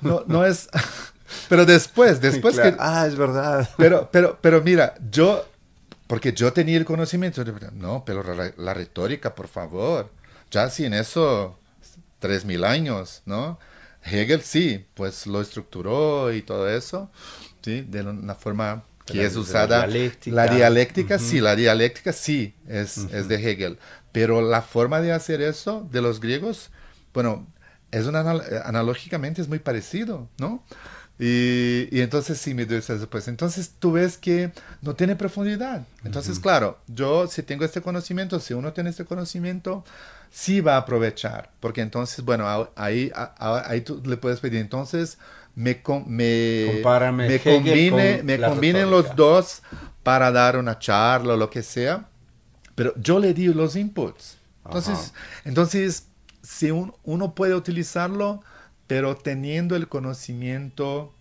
[SPEAKER 3] no, no es... pero después, después que... Ah, es verdad. Pero, pero, pero mira, yo, porque yo tenía el conocimiento, no, pero la, la retórica, por favor, ya sin eso, tres mil años, ¿no? Hegel sí, pues lo estructuró y todo eso, ¿sí? de una forma que es usada. La dialéctica. sí, la dialéctica sí es, es, de Hegel. Pero la forma de hacer eso de los griegos, bueno, es una, eh, analógicamente es muy parecido, ¿no? Y, y entonces sí me dices esa Entonces tú ves que no tiene profundidad. Entonces, claro, yo si tengo este conocimiento, si uno tiene este conocimiento, sí va a aprovechar. Porque entonces, bueno, ahí, ahí, ahí tú le puedes pedir, entonces, me, me, me, combine, me combinen los dos para dar una charla o lo que sea, pero yo le di los inputs. Entonces, entonces si uno puede utilizarlo, pero teniendo el conocimiento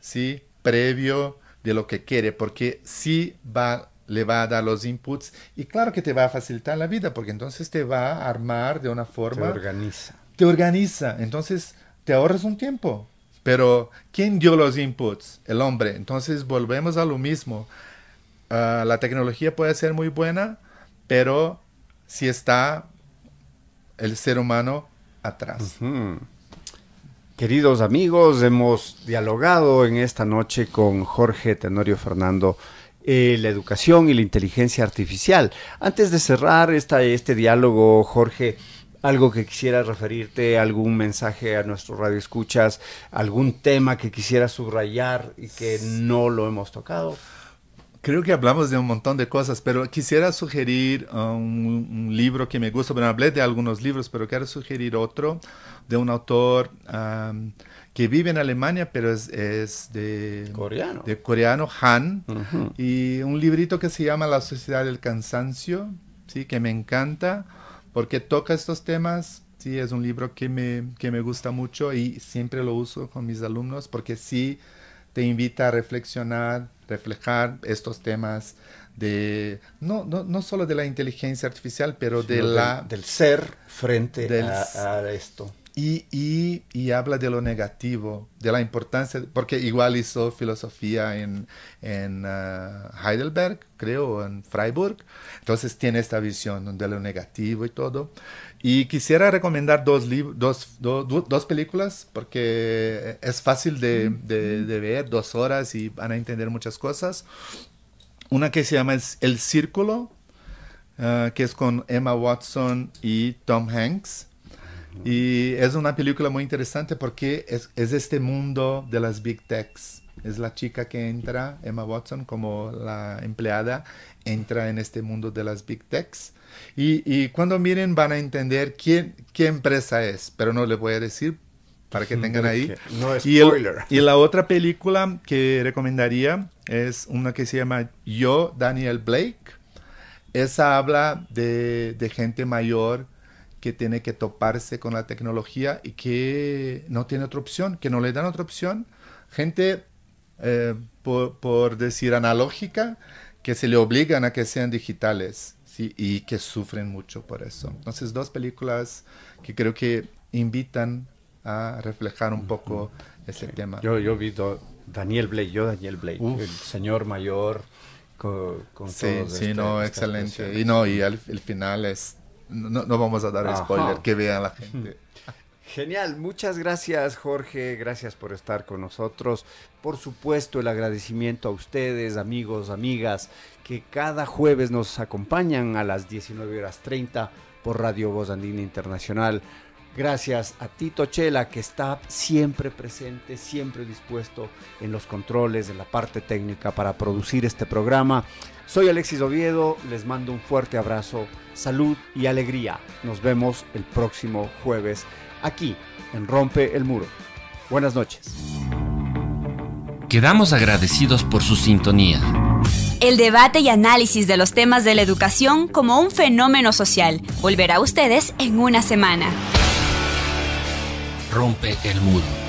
[SPEAKER 3] ¿sí? previo de lo que quiere, porque sí va, le va a dar los inputs y claro que te va a facilitar la vida, porque entonces te va a armar de una forma... Te organiza. Te organiza, entonces te ahorras un tiempo pero ¿quién dio los inputs? El hombre. Entonces volvemos a lo mismo. Ah, la tecnología puede ser muy buena, pero si está el ser humano atrás.
[SPEAKER 1] Queridos amigos, hemos dialogado en esta noche con Jorge Tenorio Fernando. Eh, la educación y la inteligencia artificial. Antes de cerrar este diálogo, Jorge, algo que quisieras referirte, algún mensaje a nuestro radio escuchas, algún tema que quisieras subrayar y que no lo hemos tocado.
[SPEAKER 3] Creo que hablamos de un montón de cosas, pero quisiera sugerir uh, un, libro que me gusta. Bueno, hablé de algunos libros, pero quiero sugerir otro de un autor um, que vive en Alemania, pero es, de coreano. De coreano, Han. Y un librito que se llama La Sociedad del Cansancio, ¿sí? que me encanta porque toca estos temas. Sí, es un libro que me, gusta mucho y siempre lo uso con mis alumnos porque sí te invita a reflexionar, reflejar estos temas de no, no, solo de la inteligencia artificial, pero de la del ser frente a, esto. Y, habla de lo negativo, de la importancia, porque igual hizo filosofía en, ah, Heidelberg, creo, en Freiburg, entonces tiene esta visión de lo negativo y todo. Y quisiera recomendar dos, dos películas, porque es fácil de, ver, dos horas y van a entender muchas cosas. Una que se llama El Círculo, ah, que es con Emma Watson y Tom Hanks. Y es una película muy interesante porque es, este mundo de las big techs. Es la chica que entra, Emma Watson, como la empleada, entra en este mundo de las big techs. Y, cuando miren van a entender quién, qué empresa es, pero no les voy a decir para que tengan ahí. No y, spoiler. y, la otra película que recomendaría es una que se llama Yo, Daniel Blake. Esa habla de, de gente mayor que tiene que toparse con la tecnología y que no tiene otra opción, que no le dan otra opción. Gente, eh, por, decir analógica, que se le obligan a que sean digitales ¿sí? y que sufren mucho por eso. Entonces, dos películas que creo que invitan a reflejar un poco ese tema. Yo, yo
[SPEAKER 1] vi Daniel Blake, yo Daniel Blake, el señor
[SPEAKER 3] mayor con, con sí, sí este, no, excelente. Y no, y el final es no, vamos a dar spoiler, que vean la gente.
[SPEAKER 1] Genial, muchas gracias Jorge, gracias por estar con nosotros. Por supuesto, el agradecimiento a ustedes, amigos, amigas, que cada jueves nos acompañan a las 19 horas 30 por Radio Voz Andina Internacional. Gracias a Tito Chela, que está siempre presente, siempre dispuesto en los controles, en la parte técnica para producir este programa. Soy Alexis Oviedo, les mando un fuerte abrazo, salud y alegría. Nos vemos el próximo jueves aquí en Rompe el Muro. Buenas noches. Quedamos agradecidos por su sintonía.
[SPEAKER 2] El debate y análisis de los temas de la educación como un fenómeno social volverá a ustedes en una semana.
[SPEAKER 3] Rompe el
[SPEAKER 1] Muro